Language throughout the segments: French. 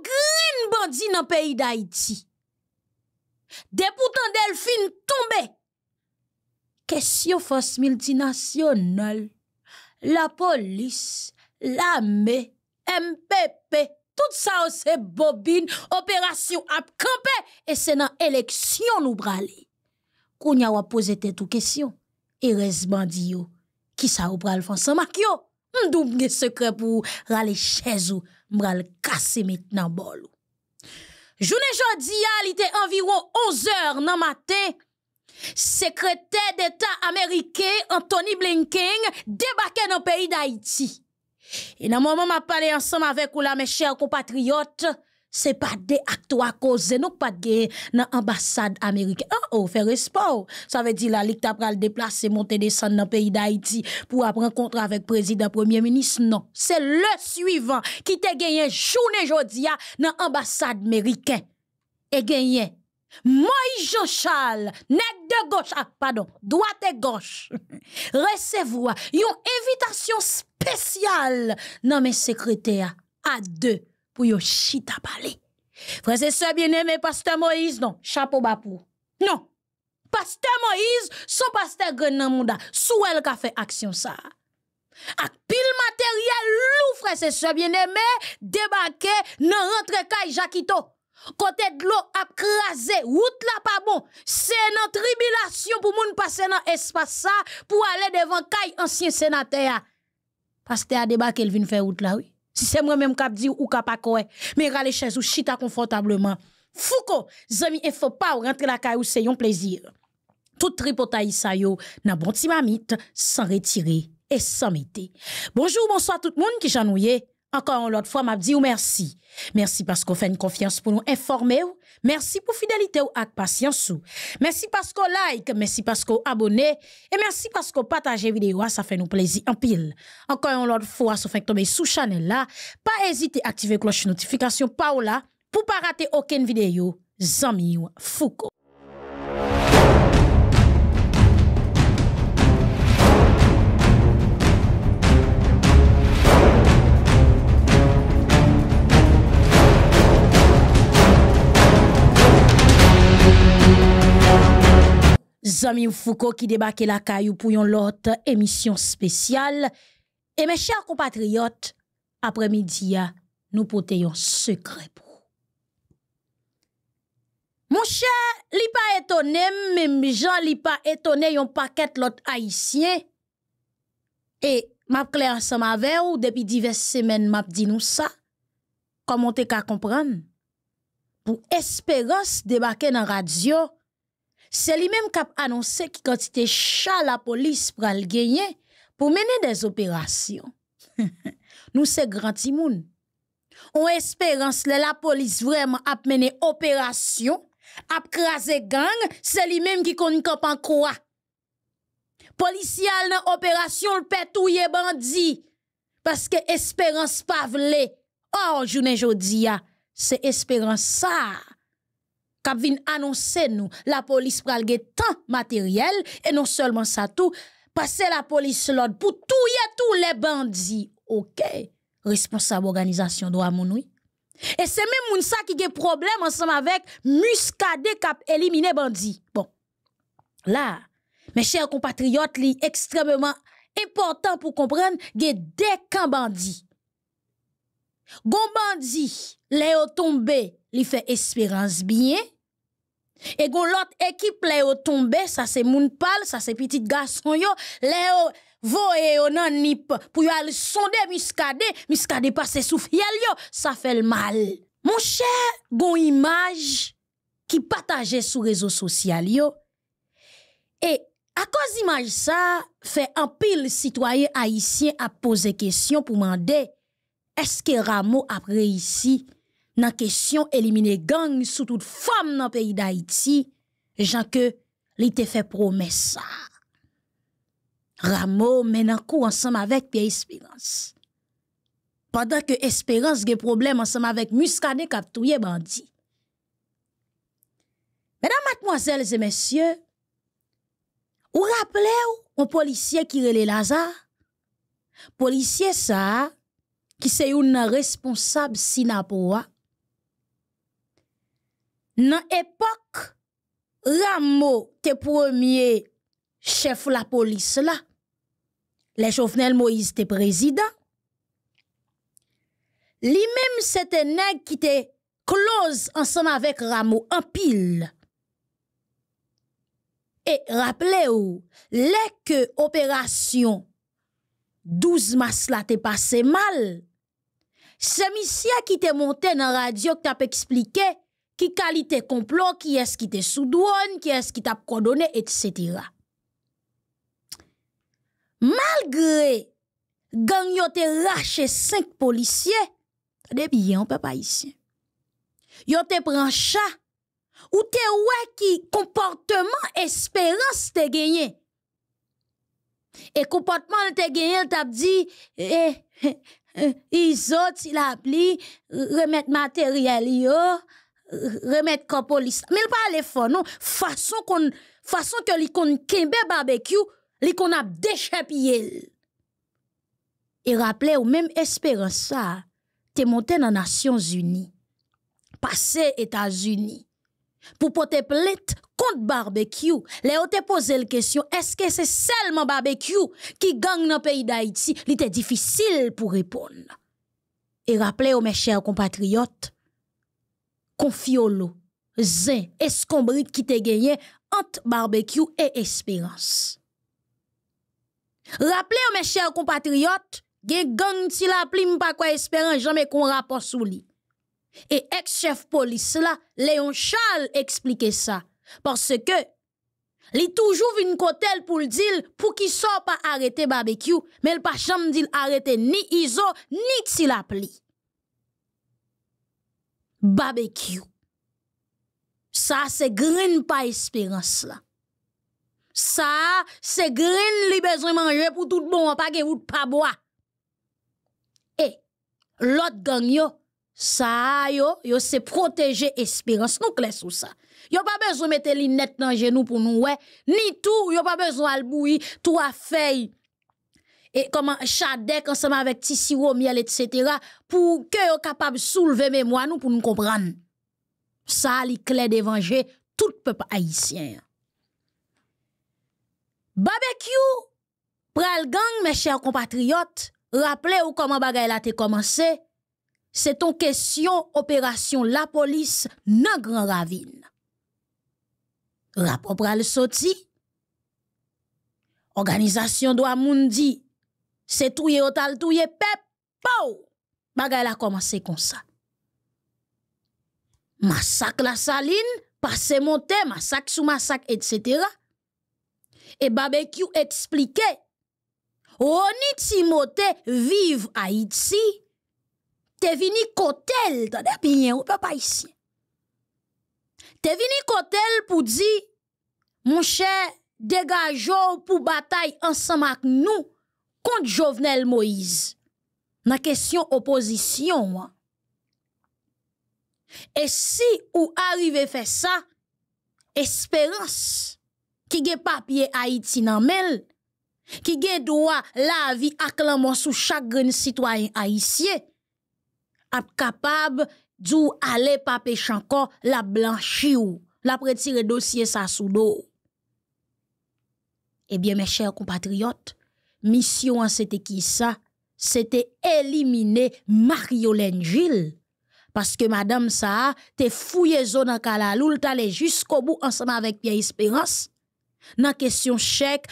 grin bandi nan peyi da iti. Depoutan delfine tombe. Kesyon fos multinasyonal, la polis, la me, MPP, tout sa ou se bobine, operasyon ap kampe, e se nan eleksyon nou brale. Koun ya wap pose te tou kesyon, e res bandi yo, ki sa ou brale fos sa mak yo. Mdou mge sekre pou rale chèz ou mral kase met nan bol ou. Jounen jodi yal ite envirou 11 or nan mate, sekrete d'Etat Amerike Anthony Blinken debake nan peyi d'Haïti. E nan mwaman m apade ansanm avek ou la me chèr ko patriot, Se pa de akto akose, nou pa de geyen nan ambasade Ameriken. An ah, ou, oh, fè respon. Sa ve di la lik ta pral deplase, monte desan nan peyi d'Haïti pou apren kontra avèk prezident premier menis. Non, se le suivant ki te geyen choune jodia nan ambasade Ameriken. E geyen, moi jochal, net de gochak, ah, pardon, doit de goch. Resèvoua yon evitasyon spesyal nan men sekretea ade. pour yon chita parler. Frère, et bien aimé, pasteur Moïse, non, chapeau bapou. Non. Pasteur Moïse, son pasteur grand dans monde, sous elle fait action ça. Ak pile matériel lou frère, et bien aimé débarqué nan rentre caille Jacquito. Kote l'eau ap krasé, route la pas bon. C'est nan tribulation pour moun passer dans espace ça pour aller devant caille ancien sénateur. Pasteur a débarqué, il vient faire route là oui. Si c'est moi-même qui dit ou qui pas quoi, mais rale chez ou chita confortablement. Fouko, zami, il faut pas rentrer la caille ou c'est un plaisir. Tout tripotaï sa yo, nan bon timamite, sans retirer et sans mettre. Bonjour, bonsoir tout le monde qui janouye. Encore autre fois, m'a dit ou merci. Merci parce qu'on fait une confiance pour nous informer Merci pour fidélité ou avec patience ou. Merci parce qu'on like, merci parce qu'on abonne et merci parce qu'on partage vidéo, ah, ça fait nous plaisir en pile. Encore autre fois, si vous faites tomber sous channel là, pas hésiter à activer cloche notification pas pour pas rater aucune vidéo. Zami ou Foucault. Zami Foucault qui débarque la caillou pour une autre émission spéciale. Et mes chers compatriotes, après-midi, nous portons secret pour Mon chè, li pa étonné, même jan li pa étonné, yon paquet lot haïtien et map kle ansama ve ou, depuis divers semaines map dit nous ça, comment te ka pour Pou débarquer dans nan radio, c'est lui-même qui a annoncé qu'il quantité chat la police pour le gagner pour mener des opérations. Nous c'est grand timoun. On espérance la police vraiment a mené opérations, a craser gang, c'est lui-même qui connaît en quoi. Policial dans opération le pétouiller bandit parce que espérance pas Oh, journée jodia, c'est espérance ça qui vin annoncer nous, la police pral ge tant matériel, et non seulement ça tout, passer la police l'ordre pour touyer tous les bandits. OK, responsable organisation droit mon oui. Et c'est même moun ça qui a problème ensemble avec muscadé cap éliminer bandits. Bon. Là, mes chers compatriotes, li extrêmement important pour comprendre que dès qu'un bandits. Gon bandit, les tombé, il fait espérance bien. Et gon l'autre équipe là au tomber, ça c'est Mounpal, ça c'est petit garçon yo, là yo voye yo nan nip pour aller sonder miscadé, miscadé passer sous fiel ça fait le mal. Mon cher, une image qui partagée sur les réseaux sociaux. Et à cause image ça, fait un pile citoyens haïtiens à poser question pour demander est-ce que Ramo a réussi dans question éliminer gang sous toute forme dans le pays d'Haïti j'en que l'été fait promesse Rameau met ensemble avec Pierre Espérance pendant que Espérance des problèmes ensemble avec Muscadet qui a bandit Mesdames mademoiselles et messieurs vous rappelez un policier qui relait Lazar policier ça qui c'est une responsable sinapoa Nan époque Rameau te premier chef la police. là, les Jovenel Moïse te président, lui-même c'était un qui qui te close ensemble avec Rameau en pile. Et rappelez-vous, les que opérations 12 mars là te passé mal, qui qui monté monté dans radio radio qui t'a expliqué qui qualité complot, qui est-ce qui était sous drone, qui est-ce qui t'a coordonné, etc. Malgré gang yo te racheté cinq policiers, des billets, pas ici. Yo te pren chat, ou te ouais qui comportement espérance te gagné. Et comportement te gagné, t'as dit, e, e, e, eh, ils ont, il a appelé, remettre matériel, yo, remettre corps police. Mais il pas aller fort non, façon qu'on façon que l'icône Kembe barbecue, l'icône a déchapillé. Et rappelez vous même espérance ça, t'es monté dans Nations Unies, passé États-Unis pour porter plainte contre barbecue. Les ont posé la question, est-ce que c'est seulement barbecue qui gagne dans le pays d'Haïti? Il était difficile pour répondre. Et rappelez vous mes chers compatriotes, Confiolo, zin, escombrite qui te gagné, entre barbecue et espérance. rappelez mes chers compatriotes compatriotes, gen gang ti la plim pa quoi espérance jamais qu'on rapporte sou li. Et ex-chef police là, Léon Charles expliquait ça. parce que li toujours une kotel pour l'dil pou pour so pas arrêter barbecue, mais mais pa chambre dil arrêter ni iso ni ti la pli barbecue. Ça, c'est grain pas espérance là. Ça, c'est grain li besoin manger pour tout bon, pas gen ou pas boire. Et l'autre gang ça yo, yo se protéger espérance. Nous clés sous ça. Yo pas besoin mettre les net dans genou pour nous ouais, ni tout, yo pas besoin al bouillir à feuilles et comment Chadek ensemble avec Tissiro, miel, etc., pour que soient capable de soulever mémoire nous pour nous comprendre. Ça, les clés d'évangile, tout peuple haïtien. Barbecue, pral gang, mes chers compatriotes, rappelez-vous comment bagay la te commencé. C'est ton question opération la police nan grand ravine. Rapport pral sorti. Organisation de moun se touye otal, touye pep, pou! Bagay la commencé comme ça. Masak la saline, passe monte, massacre sou massacre, etc. Et e barbecue expliqué. Roni Timote vive Haïti, te vini kotel, de bien ou papa t'es Te vini kotel pou di, cher pour pour bataille ensemble avec nous contre Jovenel Moïse dans la question opposition. Hein. Et si ou arrivez faire ça, espérance qui gen papier Haïti nan mel, qui gen droit la vie acclamant sous chaque citoyen haïtien, ap capable d'où aller pas pêcher encore la blanchie ou la retirer dossier sa sous dos. Eh bien mes chers compatriotes, mission c'était qui ça? C'était éliminer marie Gilles. Parce que madame ça, t'es fouillé zone en Kalaloul, t'allais jusqu'au bout ensemble avec Pierre Espérance. Dans question chèque,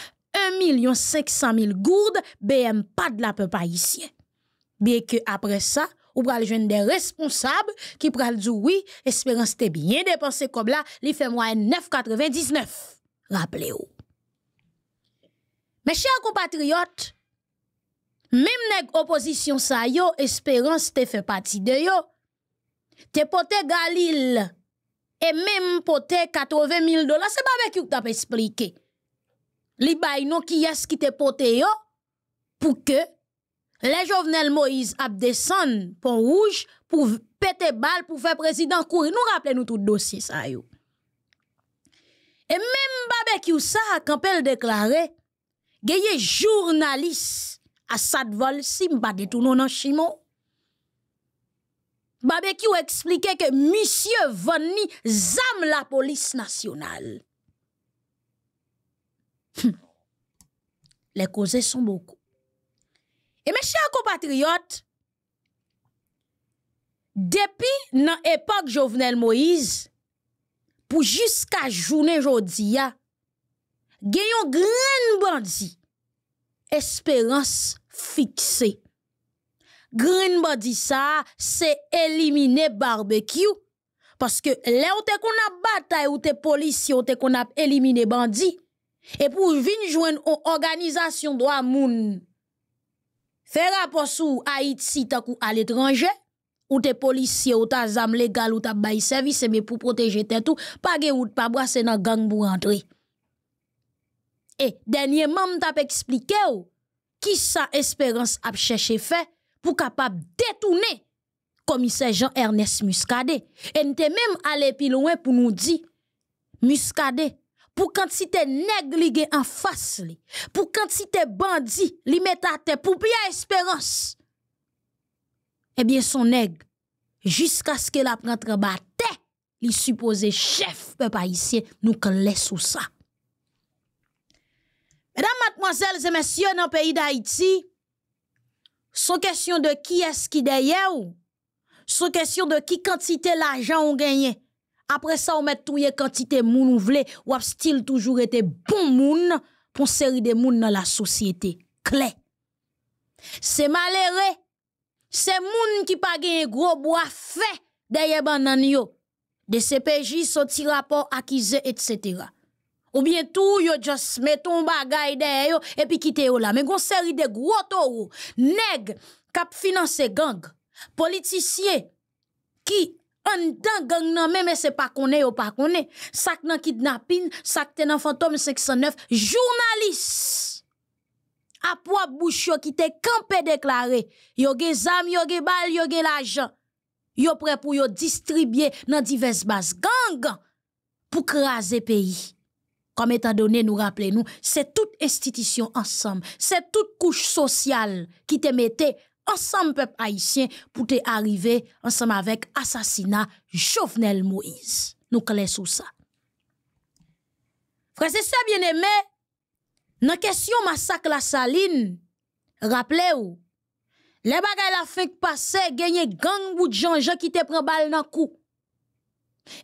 1 500 000 gourdes, BM pas de la peuple ici. Bien que après ça, ou pral jeune des responsables qui pral dire oui, espérance t'es bien dépensé comme là, il fait moins 9,99. Rappelez-vous. Mes chers compatriotes, même nèg opposition sa espérance te fait partie de yo. Te porté Galil, et même porté 80 000 dollars, c'est pas avec qui t'as expliqué. Li bay non qui est qui te pote yo, pour que les Jovenel Moïse pont rouge pour péter balle pour faire président courir. Nous rappelons nous tout dossier ça Et même barbecue ça, elle déclaré, Gyeye jounalis asad vol si mba detounon nan chimo. Mba bekyou eksplike ke misye venni zam la polis nasyonal. Hm. Le koze son boku. E me chè akou patriyot, depi nan epak jovenel Moïse, pou jiska jounen jodi ya, Gayon green bandi, Espérance fixée. Green bandi c'est se elimine parce que le ou te kon a bataille ou t'es policier ou te kon a éliminé bandi, et pou vin jwen ou organisation droit moun. Fè rapport sou Haiti tak ou l'étranger ou te policier ou ta zam legal ou ta bail service mais pour pou proteje tèt ou, pa ou pas pa dans nan gang pour rentre. Et dernièrement, je expliquer expliqué qui sa espérance e a cherché fait pour capable détourner commissaire Jean-Ernest Muscadet. Et nous même allé plus loin pour nous dire, Muscadet, pour quand si t'es négligé en face, pour quand si bandit, li mettait pour bien espérance. Eh bien, son nègre, jusqu'à ce qu'elle apprenne à battre, il supposé chef, pas ici nous coller sous ça. Madame, mademoiselles et messieurs nan peyi d'Haïti, sou kèsyon de ki eski deye ou, sou kèsyon de ki kantite l'ajan ou genye, apre sa ou met touye kantite moun ou vle, wap stil toujou ete bon moun pou seri de moun nan la sosyete kle. Se malere, se moun ki pa genye grob ou a fe deye ban nan yo, de se peji, so ti rapor akize, etc., Ou bien tout, yo just meton bagay de yo, et puis quitte yo là. Mais gon série de gros taureaux, nèg, cap financer gang, politiciens, qui en dan gang nan même c'est pas koné ou pas koné. Sak nan kidnapping, sak te nan fantôme 509, journaliste. Apwa bouche qui te campé déclaré, yo ge zam, yo ge bal, yo ge l'argent. Yo prêt pour yo distribuer dans diverses bases gang pour craser pays. Comme étant donné, nous rappelons, c'est toute institution ensemble, c'est toute couche sociale qui te mettait ensemble, peuple haïtien, pour te arriver ensemble avec assassinat Jovenel Moïse. Nous connaissons ça. Frère, c'est ça, bien aimé. Dans question massacre la saline, rappelez-vous, les bagages la fin passé, gagné gang bout de gens qui te prennent balle dans coup.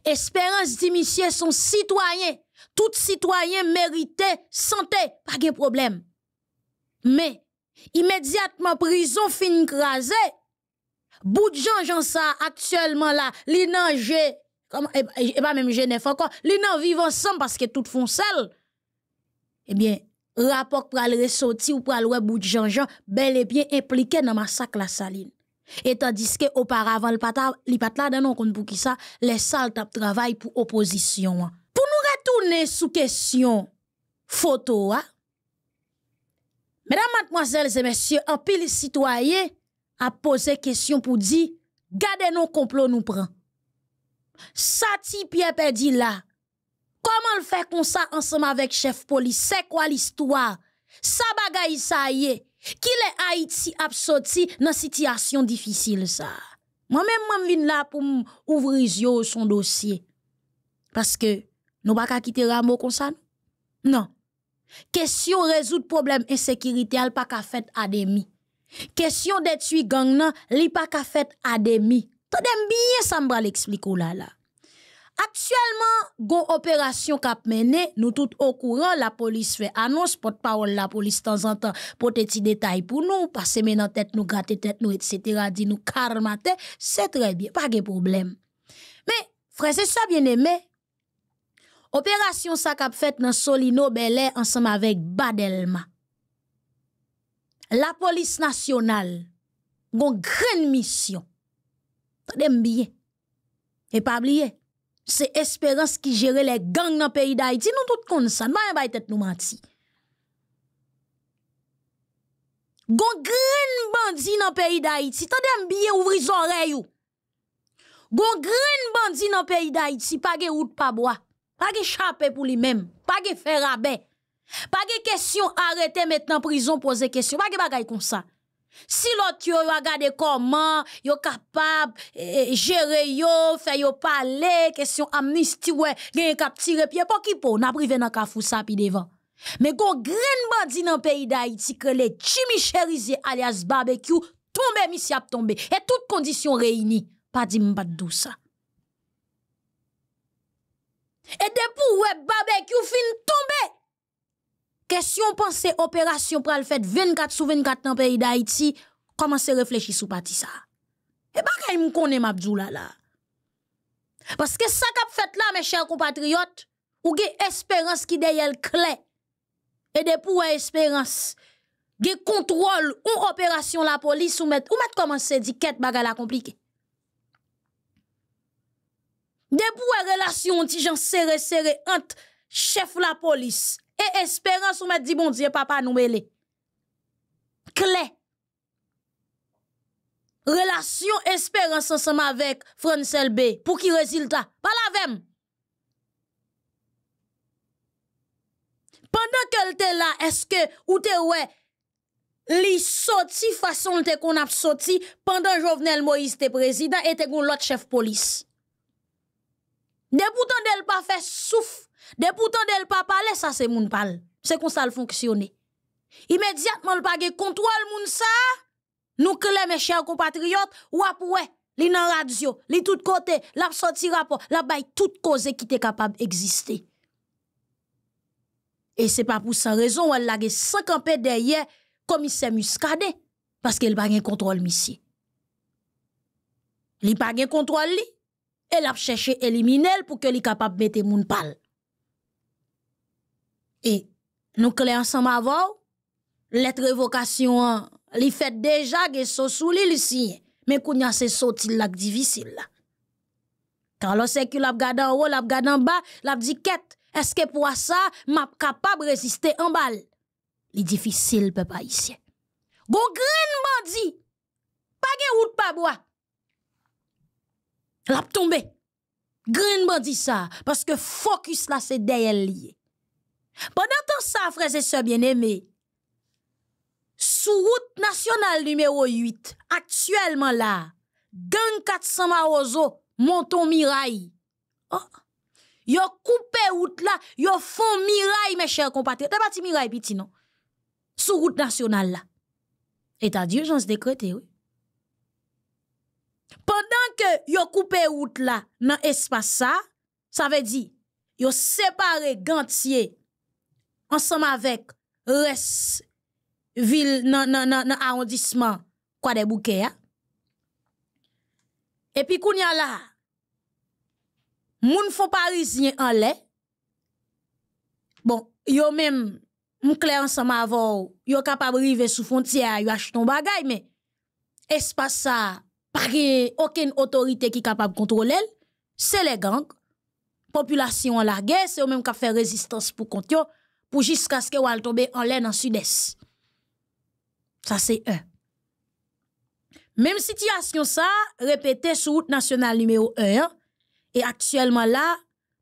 Espérance d'immiscer son citoyen tout citoyen méritait santé, pas de problème. Mais, immédiatement prison fin crasé, bout de gens, ça actuellement là, li et eh, eh, eh, pas même Genève encore, li vivent ensemble parce que tout font seul. Eh bien, rapport pral ressorti ou pral oué bout de gens, gens bel et bien impliqué dans massacre la saline. Et tandis que auparavant, le pata, li pat là dans non qui ça, les salles tap travail pour opposition. Hein tourner sous question photo. Hein? Mesdames, mademoiselles et messieurs, en pile citoyen a posé question pour dire, gardez nos complots nous prend. Sati Pierre perdu là, comment le fait comme ça ensemble avec chef police, c'est quoi l'histoire? Ça bagaille ça y est, qui les Haïti absorti dans situation difficile ça? Moi-même, je viens là pour ouvrir son dossier. Parce que, nous pas quitter rambo comme ça. Non. Question résoudre problème insécurité, elle pas qu'à fait à demi. Question détruire gang nan, li pas qu'à fait à demi. bien ça me l'expliquer oh là là. Actuellement, gon opération kap mené, nous tout au courant, la police fait annonce, porte parole la police de temps en temps, pour petit détails pour nous, passer maintenant tête nous, gratter tête nous, etc., dit nous, calmer, c'est très bien, pas de problème. Mais, frère, c'est ça bien aimé, Operasyon sa kap fèt nan soli Nobelè ansèm avèk Badelma. La polis nasyonal gon gren misyon. Tade mbiye, e pabliye, se esperans ki jere le gang nan peyida iti, nou tout konsan, mba yon bay tèt nou manti. Gon gren bandi nan peyida iti, tade mbiye ouvri zorey yo. Gon gren bandi nan peyida iti, page ou tpabwa. Pas de chapeau pour lui-même, pas de faire rabais. Pas de question arrêter maintenant prison, poser question, pas de bagaille comme ça. Si l'autre yo regarde comment yo capable eh, eh, gérer yo, faire yo parler, question amnistie ouais, gen cap tirer pied pas qui pour n'a privé nan kafou ça pi devant. Mais gon grand bandi nan pays d'Haïti que les chimichérisier alias barbecue tombe misi a tombe et toutes conditions réunies. Pas dit m'pas de ça. Et qui depou web barbecue fin tombe. Question pense opération pral faire 24 sur 24 dans le pays d'Haïti, comment se ça Et pati sa. Et baka y m là mabdou la la. ça sa kap fèt la, mes chers compatriotes, ou ge espérance qui clé. Et Et pour espérance, espérance ge ou opération la police. ou mettre ou mettre comment se di ket baga la compliqué De pou wè relasyon ti jan sere sere ant chef la polis e esperans ou mè di bon diye papa nou me le. Kle. Relasyon esperans ansama vek Fransel B pou ki rezilta. Balavem. Pendan ke lte la eske ou te wè li soti fason lte kon ap soti, pendant jovnel Moïse te prezida et te kon lot chef polis. De Depuis del fait souffle, pas parler, c'est pa parle. ça c'est moun pale. fonctionne? Immédiatement le fonctionne. Immédiatement, Imediatman l page kontrol moun sa, Nous chers mes chers compatriotes, ou apoué, li nan radio, li tout kote, la sorti rapport, la bay tout pas pour te raison qu'elle E se pa les derrière comme il lage muscadé, parce qu'elle muskade, qu'elle pas de kontrol misi. Li de kontrol li, El ap cheche elimine el pou ke li kapap mette moun pal. E nou kle ansan ma avou, letre evokasyon li fet deja ge sosou li lisye, men kou nyase sotil lak divisil la. Kan lo se ki l ap gada ou, l ap gada mba, l ap di ket, eske pou asa map kapap reziste mbal. Li divisil pe pa isye. Bo gren mba di, pa ge wout pa bwa, l'a tombé. Green bandit ça, parce que focus là, c'est derrière lié. Pendant tant ça, frères et sœurs bien-aimés, sous route nationale numéro 8, actuellement là, gang 400 Marozo, Monton Mirail. Oh, yo coupé route là, yo font Mirail, mes chers compatriotes. T'as pas Mirail, petit non? Sous route nationale là. État d'urgence décrété, oui. Pendant que yon coupé route là dans espace ça, ça veut dire yon séparé Gantier ensemble avec res ville dans l'arrondissement nan, arrondissement quoi des bouquets hein? Et puis vous a là moun font parisien en lait. Bon, yon même mon clair ensemble avant, yo capable d'arriver sous frontière, yo achetez un bagay mais espace ça pas aucune autorité qui est capable de contrôler, c'est les gangs. Population en la guerre, c'est eux-mêmes qui fait résistance pour contre pour jusqu'à ce qu'elle tombe en l'air dans sud-est. Ça, c'est un. Même situation ça, répété sur route nationale numéro 1, hein. et actuellement là,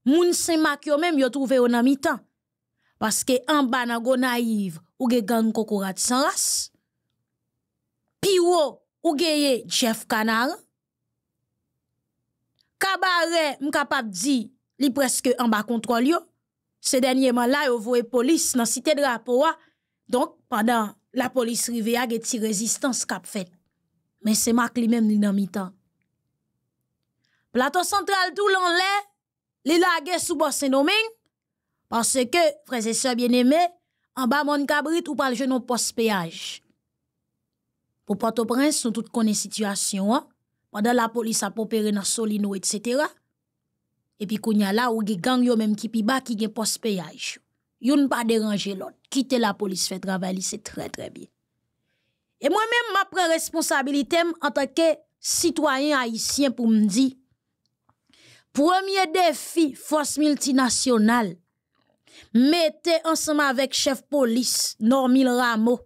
moun Saint-Marc même trouvé un ami temps Parce que en bas nan go naïve, ou ge gang sans race ou gagné Jeff canard, Cabaret, m'capable dit, li presque en bas contrôle yo. Ce dernièrement là, yo voye police dans cité drapeau. Donc, pendant la police rivière, y a une résistance qui fait. Mais c'est mak lui-même li nan mi-temps. Plateau central tout l'enlè, li lage sous bosse saint Parce que, frères et sœurs bien-aimés, en bas mon cabrit ou pas le jeune poste péage. Pour Port-au-Prince, nous avons connaissons situation. Hein. Pendant la police a opéré dans Solino, etc. Et puis, il y a là, où des gangs même qui piba qui gen poste péage. ne pas déranger l'autre. Quitter la police, fait travail, c'est très très bien. Et moi-même, ma prends responsabilité en tant que citoyen haïtien pour me dire, premier défi, force multinationale, mettez ensemble avec chef police, Normil Rameau,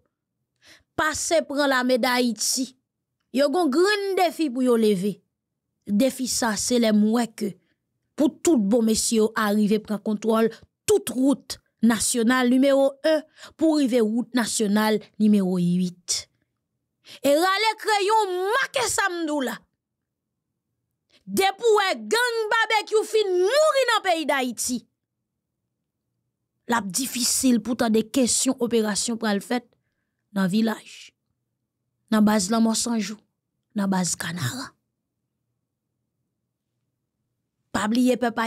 pase pran la me da Iti, yo gon gren defi pou yo leve. Defi sa, se le mweke, pou tout bon mesi yo arive pran kontrol tout route nasyonal numero 1, pou rive route nasyonal numero 8. E rale kreyon make samdou la. Depou e gen babek yo fin mouri nan peyi da Iti. Lap difisil pou tan de kesyon operasyon pran l fèt, dans le village, dans la base de Monsanjou, dans la base de Canara. Pas oublier, papa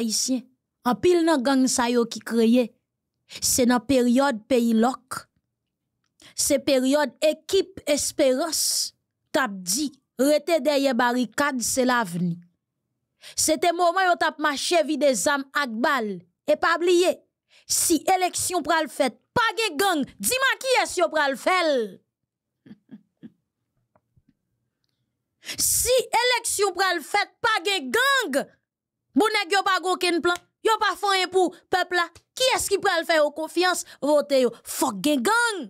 en pile dans gang sa yo qui créé, c'est dans la période pays loc c'est la période équipe espérance, tap dit, rete derrière barricades, c'est l'avenir. C'était moment où on as marché vie des âmes et pas oublier, si élection pral fête, Pa gen gang, di man ki es yo pral fel? Si eleks yo pral fel, pa gen gang, bon ek yo pa goken plan, yo pa fanyen pou pepla, ki es ki pral fel yo konfians, vote yo, fok gen gang.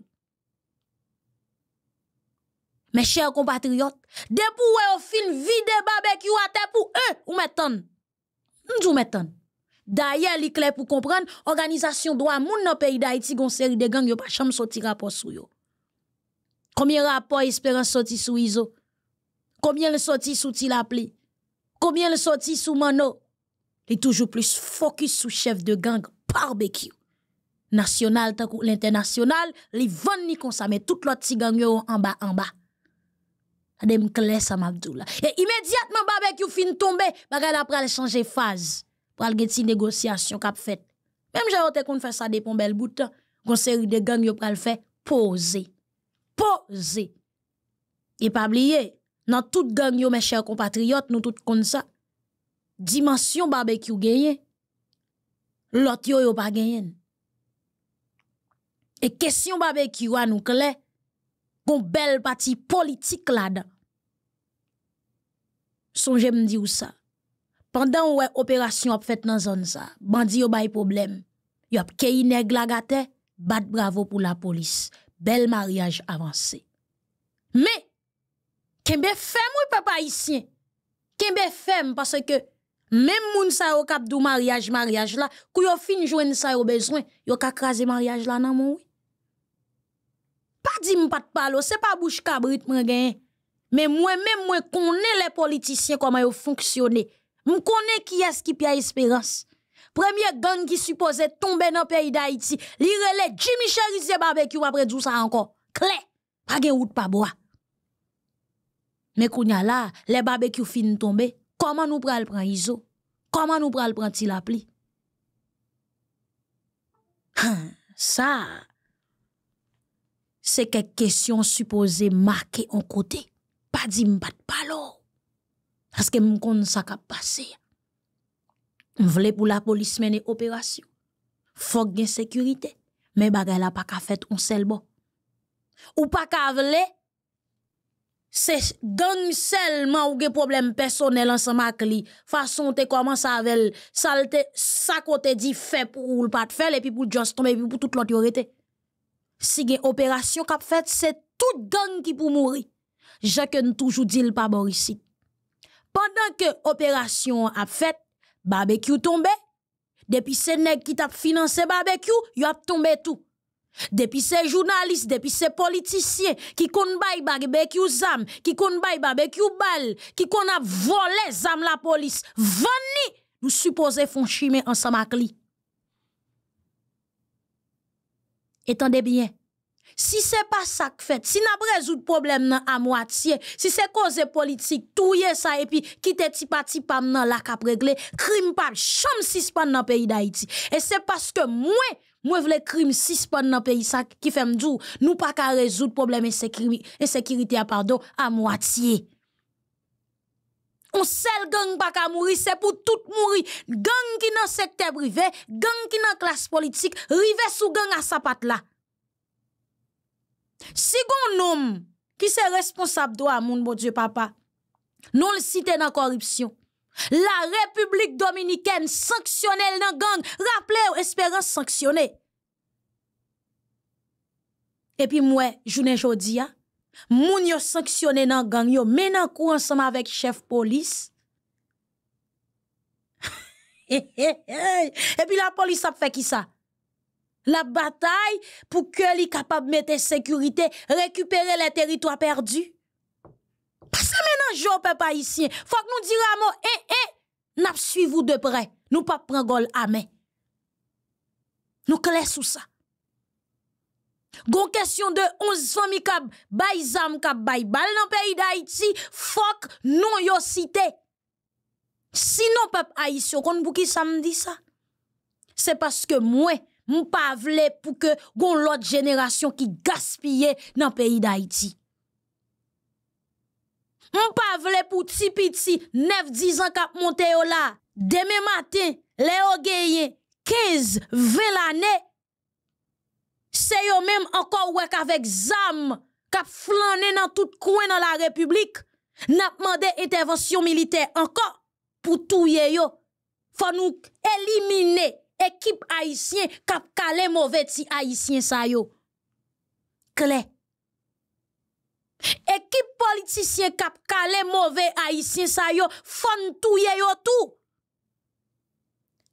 Me chèr kompatriot, depou wè yo film vide babè ki yo atèpou, ou mè ton, mè ton. D'ailleurs, il est clair pour comprendre, organisation droit monde, dans pays d'Haïti gon série de gang yo pas chambre sorti rapport sou yo. Combien rapport espérant sorti sur ISO? Combien le sorti sous Tilapli? Combien le sorti sous Mano? Il est toujours plus focus sous chef de gang barbecue. National l'international, li vann ni kon tout l'autre petit gang yo en bas en bas. Adem clair ça Et immédiatement barbecue fin tomber, bagay la changé changer phase pral gen ti négociation k'ap fait. Même j'ai te kon fait ça des bel bout Gon série de gang yo pral fait poser. Poser. Et pas oublier, dans toute gang yo mes chers compatriotes, nous tout comme ça. Dimension barbecue gagné. L'autre yo yo pas gagné. Et question barbecue à nous clair Gon belle partie politique là-dedans. songe me dire ça pendant ouais opération ap fait dans zone ça bandi yo bay problème y kei neg eu gate bad bravo pour la police bel mariage avancé mais kembe fem ou papa haïtien kembe parce que même moun sa yo kap dou mariage mariage la kou yo fin joine sa yo besoin yo ka craser mariage la nan mon oui pas dim pas parler. Ce c'est pas bouche cabrit mwen gen mais moi même moi connais les politiciens comment yo fonctionnaient. Je m'm connais qui est-ce qui a espérance. Premier gang supposait tomber dans le pays d'Haïti, li rele Jimmy Cherizier barbecue apre djou sa encore. Kle, pa gen wout pa boa. Me kounya là le barbecue fin tombe, koman nou pral pran Izo? Comment nous pral pran ti la pli? Ça c'est se supposée supposée suppose marke côté. Pas pa pas de palo. Parce que je pas ça qui passé. Je pour la police mener opération. Faut que sécurité. Mais ce n'est pas qu'a fait un seul bon. Ou pas qu'a vle, c'est gang seulement ou des problème personnel ensemble avec li. Façon te commence Ça, c'est ça qu'on dit fait pour ou pas de faire, et puis pour juste tomber, et pour toute l'autorité. Si une opération qu'a fait, c'est toute gang qui pour mourir. Je que toujours dit le pas ici. Pendant que opération a fait, barbecue tombe. depuis se qui ki qui ont barbecue, a tombé tout. Depuis ces journalistes, depuis ces politiciens qui ki barbecue qui qui zam, qui kon qui ont bal, qui zam la police, Vanni, Nous font fonchimer ensemble. et li. Étendez bien. Si se pa sak fet, si na brezout problem nan a mwatiye, si se koze politik, touye sa epi, kite ti pati pam nan lak ap regle, krim pa chom sispan nan peyi da iti. E se paske mwen, mwen vle krim sispan nan peyi sa ki fem djou, nou pa ka rezout problem ensekirite a mwatiye. On sel gang pa ka mwri, se pou tout mwri. Gang ki nan sekteb rive, gang ki nan klas politik, rive sou gang a sapat la. Si goun noum ki se responsab do a moun mou bon die papa, nou l siten nan koripsyon, la Republik Dominiken sanksyonel nan gang, rapple ou esperans sanksyonel. E pi mwen, jounen jodi ya, moun yo sanksyonel nan gang, yo menan kou ansama vek chef polis. E pi la polis ap fe ki sa? La batay pou ke li kapab mette sekurite, rekupere le teritwa perdi. Pas amen anjou, pep haisyen, fok nou dire a mo, e, e, nap suivou depre, nou pap prengol amen. Nou kles ou sa. Gon kesyon de onzi fami kab, bay zam kab, bay bal nan peyi da iti, fok nou yo site. Sinon, pep haisyen, konn pou ki sa mdi sa, se paske mwen, moun pa vle pou ke goun lout jenerasyon ki gaspye nan peyi d'Haïti. Moun pa vle pou tipiti nef dizan kap monte yo la, deme maten, le yo geyen, kez, ven la ne, se yo menm ankon wek avek zam, kap flanen nan tout kwen nan la republik, nap mande intervensyon milite ankon, pou touye yo, fa nou elimine, Ekip haisyen kap kale mouve ti haisyen sa yo. Kle. Ekip politisyen kap kale mouve haisyen sa yo, fon touye yo tou.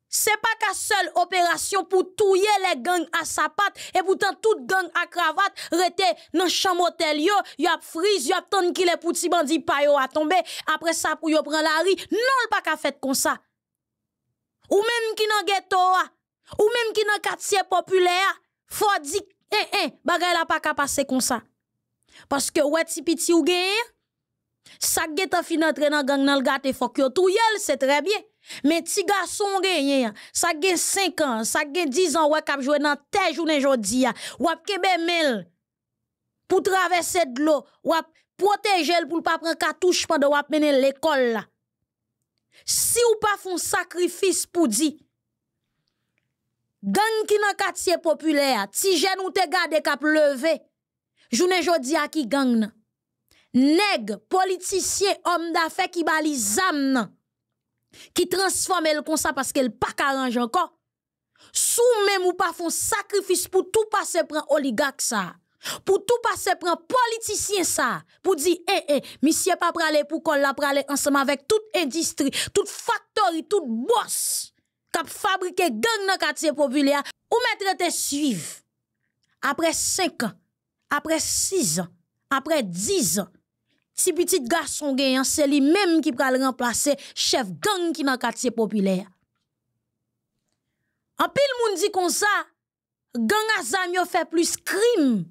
Se pa ka sel operasyon pou touye le gang a sapat, e poutan tout gang a kravat rete nan chan motel yo, yo ap fris, yo ap ton ki le pouti bandi payo a tombe, apre sa pou yo pren la ri, nol pa ka fet kon sa. ou même qui dans ghetto ou même qui dans quartier populaire faut dire eh eh bagay la pas passer comme ça parce que ouais si petit ou gay, ça geta fin entrer dans gang nan gâté faut que tout c'est très bien mais petit garçon gagné ça gagne 5 ans ça gagne 10 ans ouais kap jouer dans tes journée jodia, ou ap kebe mel pour traverser de l'eau ou protéger pour pas prendre cartouche pendant ou mener l'école là Si ou pa fon sakrifis pou di, gang ki nan katiye populer, ti jen ou te gade kap leve, jounen jodi a ki gang nan, neg, politisye, om da fe ki bali zam nan, ki transforme el konsa paske el pakarange anko, sou men ou pa fon sakrifis pou tou pa se pren oligak sa a. Pour tout passer pour un politicien ça, pour dire, eh, eh, monsieur pas pralé pour qu'on ensemble avec toute industrie, toute factory, toute boss, qui fabriqué gang dans quartier populaire, ou mettre te suivre. Après 5 ans, après 6 ans, après 10 ans, si petit garçon gagnant, c'est lui-même qui pral remplacer chef gang qui dans quartier populaire. En pile moun dit comme ça, gang a fait plus crime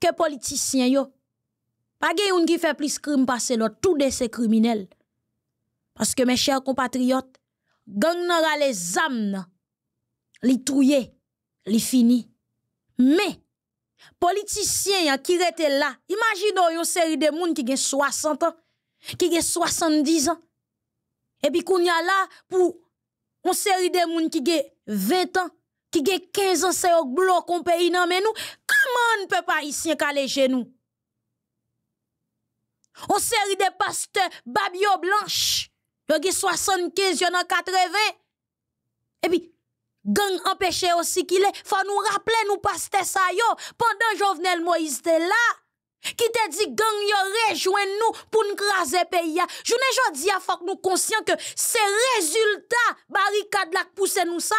que politicien yo. Pa gen yon qui plus plus crime passer l'autre tout de criminels, parce que mes chers compatriotes gang nan rale zam nan, li touye, li fini. Mais, les politiciens hein, qui rete là, imaginez une série de moun qui gen 60 ans, qui ont 70 ans, puis qu'on y a là pour une série de moun qui gen 20 ans, qui ont 15 ans c'est au bloc on pays. nan mais nous peut pas ici caler kale genou. On seri de pasteurs babio blanche, yo ge 75, en 80. et puis gang empêché aussi qu'il est. Faut nous rappeler, nous pasteur ça yo, pendant Jovenel Moïse était là. Qui te dit gang yo rejoint nous pour nous craser pays Journée jodi a faut que nous conscient que c'est résultat barricade la pousse nous ça.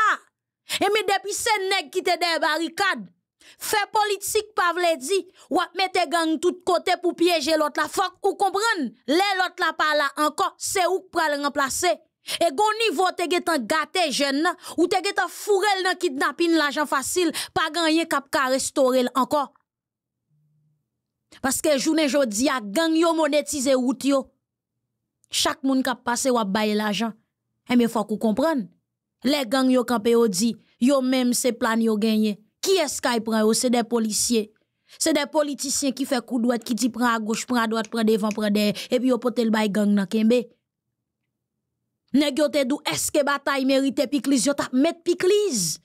Et mais depuis c'est nèg qui te des barricade, fait politique pas vle ou mettez mette gang tout côté pour piéger l'autre la fok ou comprendre. les l'autre là pas là encore, c'est ou le remplacer. Et gon niveau te getan gâté jeune, ou te getan dans dans kidnapping l'argent facile, pas gagné kap ka restaurer encore. Parce que journée jodi a gang yo monétise route yo. Chaque monde kap passe ou ap baye l'argent. Et eh, mais fok ou comprendre les gangs yo kampé au dit yo même se plan yo gagné. Qui est-ce qui prend C'est des policiers. C'est des politiciens qui font coup de droite, qui dit prend à gauche, prend à droite, prend devant, prend derrière, et puis ils pote le bail gang dans Kembe. Nèg te est-ce que bataille mérite piclis yo t'a pique piclise.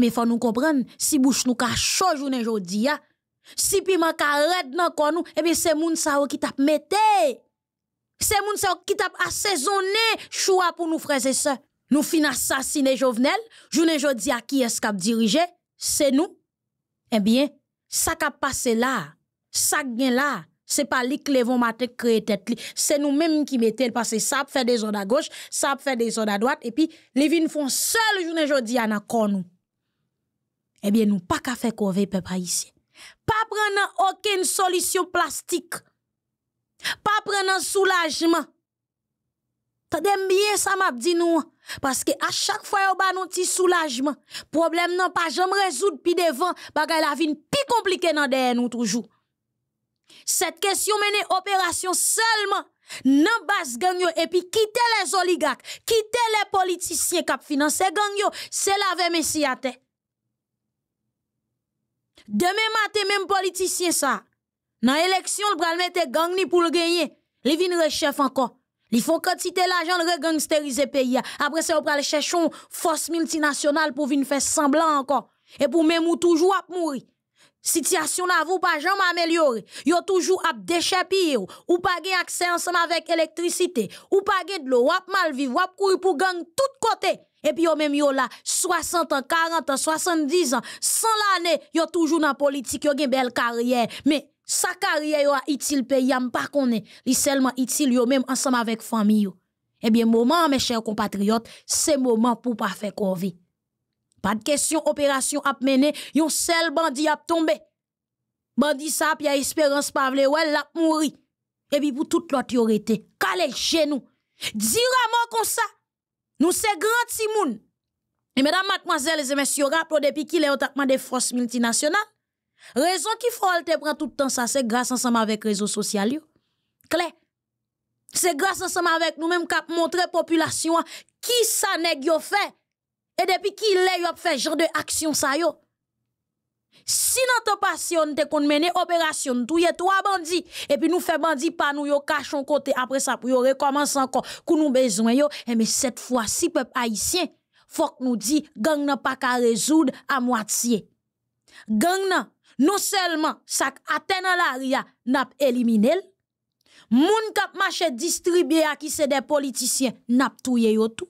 Mais il faut nous comprendre si bouche nous ka aujourd'hui, journée la si piment nous red eh nan la nous et bien c'est les gens qui t'a mette. C'est les gens qui t'a assaisonné choix pour nous frères et sœurs. Nou fina sasine jovenel, jounen eh jodi a ki eskap dirije, se nou, ebyen, sak ap pase la, sak gen la, se pa li klevon maten kre tet li, se nou menm ki meten, pase sap fe de zon a goch, sap fe de zon a doat, epi, levi nou fon sel jounen jodi a na kon nou. Ebyen, eh nou pa ka fe kowe pe pra yisi. Pa prenen oken solisyon plastik, pa prenen soulajman, C'est bien ça m'a dit nous. Parce que à chaque fois yon ba un petit soulagement, problème non pas jamais résoudre puis devant, bagay la vie plus compliqué dans derrière nous toujours. Cette question mène opération seulement nan base gang yo et puis quitter les oligarques, quitter les politiciens qui financent gang yo, c'est la messi à Demain matin même politiciens, ça. Dans élection le pral mettre gang ni pour le gagner. Li vin chef encore. Li font quantité le re gangsterize pays. Après ça on va force une pour venir faire pour venir faire semblant toujours Et pour situation toujours à pas Situation là vous pas jamais amelyore. Yo toujours à pas Ou pas gain accès ensemble avec électricité. Ou de mal vivre, mal vivre. ou courir pour gang tout côté Et puis yo même yo là, 60 ans, 40 ans, 70 ans, 100 l'année toujours dans la politique, yo une belle carrière, mais sa carrière yo a utile pays am pas connaît, li seulement utile yo même ensemble avec famille Eh bien moment mes chers compatriotes, c'est moment pour pas faire corvée. Pas de question opération a mené, yon seul bandit a tombé. Bandit ça puis a espérance pa vle ouel l'a mouri. Et eh puis pour toute l'autorité, yo rete calé chez nous. moi comme ça. Nous c'est grand timoun. Et mesdames, mademoiselles et messieurs, rappelez depuis qu'il est au de force multinationale, Raison qui faut te prend tout le temps ça, c'est grâce ensemble avec réseaux sociaux. Clé. C'est grâce ensemble avec nous-mêmes qu'a montrer population qui ça n'est fait et depuis qui lè yo fait genre de action ça yo. Si notre passion te kon mene opération touye trois bandits et puis nous fait bandit pas nous yo cachons côté après ça pour qu'ils recommence encore qu'on nous besoin yo et eh, mais cette fois-ci peuple haïtien faut que nous dit gang n'a pas qu'à résoudre à moitié. Gang n'a non seulement ça atteint l'aria n'a éliminé moun kap marché distribué à qui c'est des politiciens n'ap touye yo tout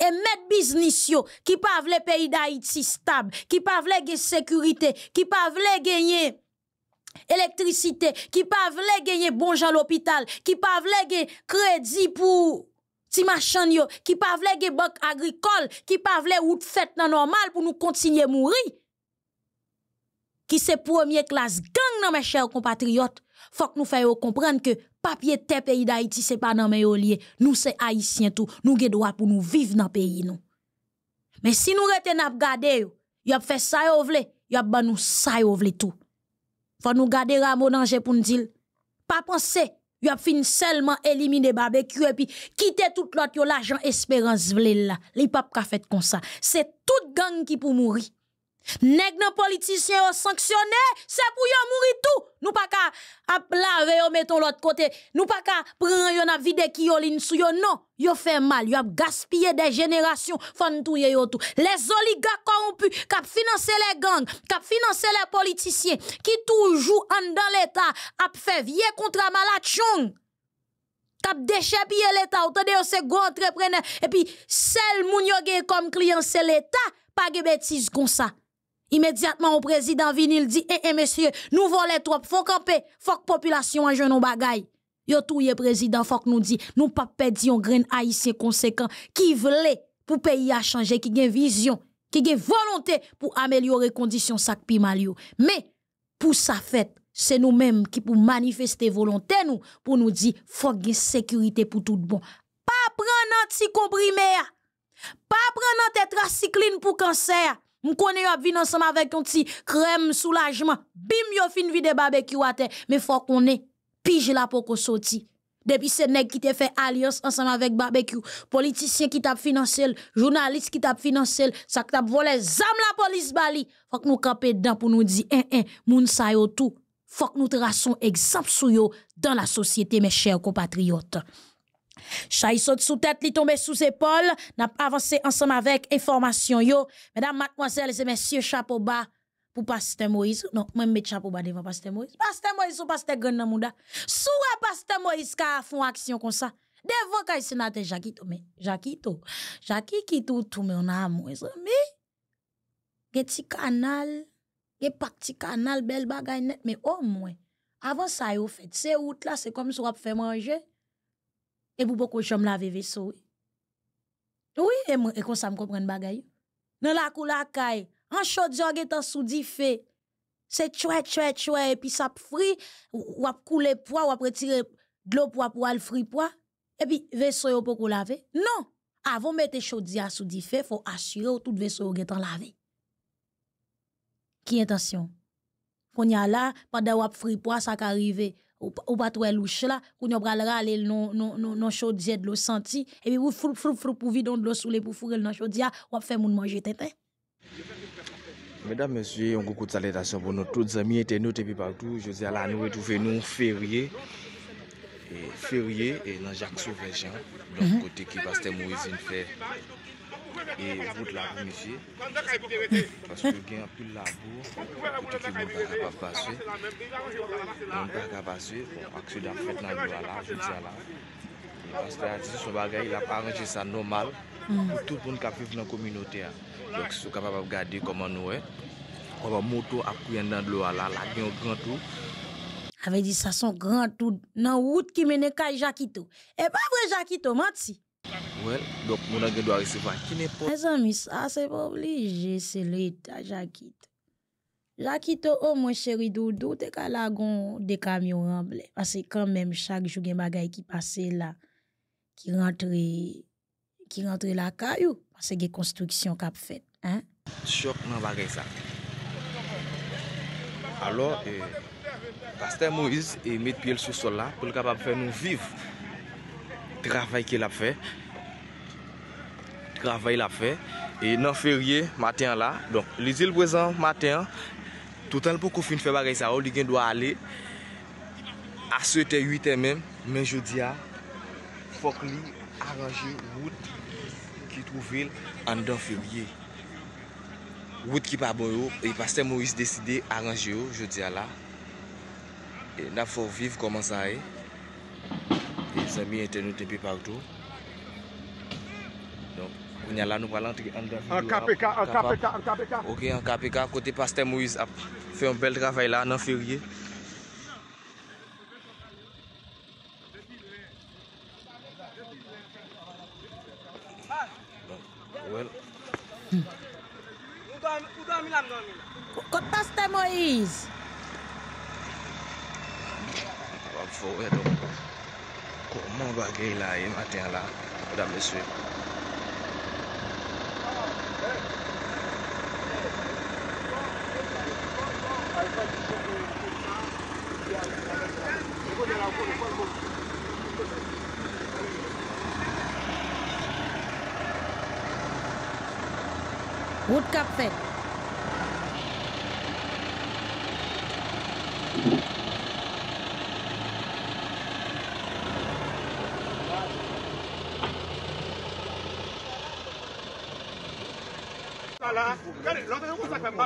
et mettre business yo qui pas vle pays d'Haïti stable qui pas vle gen sécurité qui pas vle gagner électricité qui pas vle gagner bon à l'hôpital qui pa vle gen crédit pour ti machan yo qui pas vle gen banque agricole qui pa vle route fête nan normal pour nous continuer mourir qui c'est première classe gang non mes chers compatriotes, faut que nous fassions comprendre que papier te pays d'Haïti c'est pas dans mes lié, nous c'est haïtiens tout, nous avons droit pour nous vivre dans pays nous. Mais si nous rete n'ap gade yo, y a fait ça yo vle, y a ban nous ça yo vle tout. Faut nous garder Ramon danger pour nous dire pas penser y a fini seulement éliminer barbecue et puis quitter toute l'autre yo l'argent espérance vle là. Li pap ka fait comme ça. C'est toute gang qui pour mourir. Nèg nan politicien yo sanctionné se pou yo mouri tout. Nou pa ka ap lave yo meton l'autre côté. Nou pa ka pran yon na vide ki yo lin sou yo non. Yo fait mal, yo ap gaspillé des générations, fan touye yo tout. Les oligarques corrompus k'ap financer les gangs, k'ap financer les politiciens qui toujours en dans l'état ap fait vie contre malachon. K'ap déchapiller l'état, de yo se gros entrepreneur et puis sel moun yo gen comme client c'est l'état, pas de bêtises comme ça. Imediatman ou prezidant vinil di Eh eh mesye nou voletrop fok anpe Fok populasyon anje nou bagay Yo touye prezidant fok nou di Nou pape di yon gren aisyen konsekant Ki vle pou peyi a chanje Ki gen vizyon, ki gen volonte Pou amelyore kondisyon sakpi malyo Me pou sa fete Se nou mem ki pou manifeste Volonten nou pou nou di Fok gen sekurite pou tout bon Pa prenant si komprime Pa prenant etracikline pou kanser Je yon bien vin ensemble avec un petit crème soulagement. Bim yo fin vide barbecue à terre, mais faut qu'on ait pige la poko sorti. Depuis ces nèg qui te fait alliance ensemble avec barbecue, politicien qui t'a financé, journaliste qui t'a financé, ça qui t'a volé zam la police bali. Faut que nous camper dedans pour nous dire hein hein, moun sa yo tout. Faut que nous traçons exemple sur yo dans la société mes chers compatriotes. Chay saute sous tête, li tombe sous épaule, n'a pas avancé ensemble avec information yo. Mesdames, mademoiselles et messieurs, chapeau bas pour pasteur Moïse. Non, même mettre chapeau bas devant pasteur Moïse. Pasteur Moïse ou pasteur Gunn Mouda. Sous pasteur Moïse ka font action comme ça. Devant le sénateur Jakito, mais Jacquito, Jaki qui tout tout mais on a Moïse. mais petit canal, ge parti canal belle bagay net mais au moins avant ça y eu fait c'est route là c'est comme si on fait manger et vous beaucoup chom laver vaisseau. Oui, et, moi, et comme ça me comprendre bagaille. Dans la cour la caille, en chaud, est en sous fait. C'est chouette, chouette, chouette, et puis ça frit ou à couler poids ou à retirer de l'eau poids pour aller frit poids et puis vaisseau yo pour laver. Non, avant de mettre à sous dit fait, faut assurer que tout vaisseau est en lavé. Qui intention? Qu'on y a là, pendant ou a frit poids ça peut arriver ou, ou pas louche là, qu'on nous pral râler non non non non chaudière de l'eau senti et puis vous froup froup froup pour vidon de l'eau sous les pour fourrer dans chaudière, ou faire moun manger tintin. Mesdames, Messieurs, un gros de salutation pour nous tous, amis internautes et partout. Je dis à la nous retrouver nous février. Et février et dans Jacques Sauvage, hein, de l'autre mhm. côté qui Pasteur Moïse fait E vout lakou misye, paske gen apil lakou, kote ki vout lakou apaswe. Noun lakou apaswe, akse da fèt nan lo ala, jout se ala. An se te ati se sou bagay, la parenje sa nomal, pou tout pou nou kapif nan kominote a. Lòk se sou kapap ap gade koman nou e, ou pa moto ap kwen nan lo ala, la gen yon gran tou. Ave di sa son gran tou nan wout ki mene kaj jakito. E eh, ba vwe jakito, mant si? Mwen oh, a gen do a resevan kinepon A se po bli Je se luit a jakit Jakit o ou mwen cheri doudou Te ka lagon de kamyo ramble Pase kan menm chak chou gen bagay ki pase la Ki rentre Ki rentre la kayo Pase gen konstriksyon kap fet Chok nan bagay sa Alo eh, Paster Moise E eh, met pi el sou sola Poul kap ap fe nou viv Travay ki la fe Gravay la fe, e nan ferye Maten la, donk, le zil brezan Maten, toutan pou kou fin febaray sa ou Li gen dwa ale Aswete 8e men Men jodia Fok li aranje wout Ki trouvil an dan ferye Wout ki pa bon yo, e paste Moris deside Aranje yo, jodia la E nap forviv koman sa e E zami etenote pe pardou Mwenye la nou balan tri an da vi yo ap. An kape ka, an kape ka, an kape ka. Ok, an kape ka, kote paste Moise ap. Fe yon bel travay la, nan firye. Kota ste Moise? Wap fwo wè do. Kouman wak e la, e maten la. O dam leswek.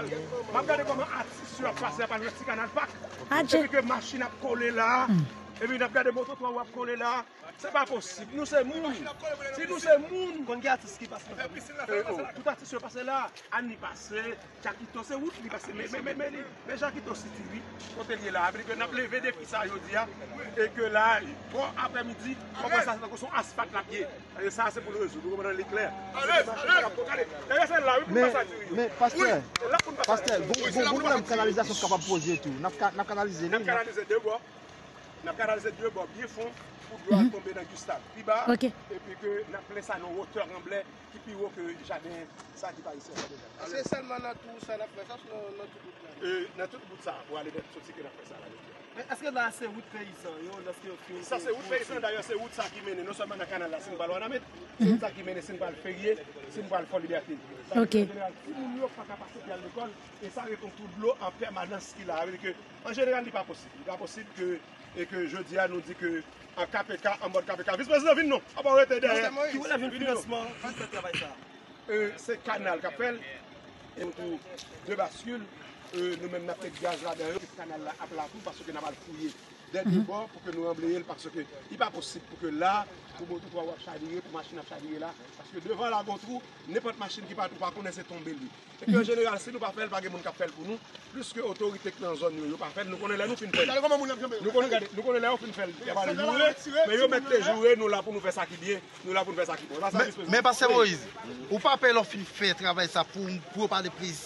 Mw ap gade kwa mwen atis yon pase apan yon sikan an pak Aje Mw ap gade motot wap kone la Se pa posib, nou se moun. Si nou se moun. Kon kya atis ki pase la? Tout atis ki pase la, an ni pase. Chakito se wout li pase. Men men men men men. Men Chakito siti wite. Kontel ye la. Aveli ke naple vedef ki sa yodi ya. E ke la, apè midi, kompè sa se tako son aspat la kye. E sa se pou le zoun. Mwen mwen lèk lèk. Alek alek. Alek alek. Alek alek. Alek alek. Alek alek. Alek alek. Alek alek. Alek alek. N ap kanalize dwe bo, biye fon, pou dwe akombe mhm. nan du stav. Pi ba, epi ke nan ple sa nan wote ramble, ki pi wo ke janen sa di pa isen. Ase selman nan tout sa nan prezans, nan tout bout sa? Nan euh, tout bout sa, wale bet, sot si ke nan prezans la. Ase ke lan se wout feyisan? Sa se wout feyisan, danyan se wout sa ki mene, nou seman nan kanal la, sin bal wana met, sin sa ki mene, sin bal ferye, sin bal foli de atin. Non ok. An genran, ki moun yon faka pase pya l'ekon, e san reton tout blou, an permanans ki la. An genran, li pa posib, li pa posib E ke je diyan nou di ke an KPK, an ban KPK. Vis prezident vin nou? A ah ban wè te non, derè? Ki wè la vin vin nou? Se kanal kapel, de baskul, nou men nan pek gaz la derè, kanal la ap la pou, parce ke nan val fouye. Den de bon, pou ke nou an bleye, parce ke, i pa posib pou ke la, Pou mwotou pou ap chadire, pou maschine ap chadire la Pask yo devan la goutrou, ne pat maschine ki patou Par kon, ne se tombe li Pou genel, si nou pa fel, pa gen moun kap fel pou nou Plus ke otoritek nan zon nou, nou pa fel Nou konen lè nou fin fel Nou konen lè ou fin fel Mwen yo mette jou e, nou la pou nou fe sakibye Mwen pa sebo izi Ou pa pel ou fin fe travè sa Pou ou pa de plis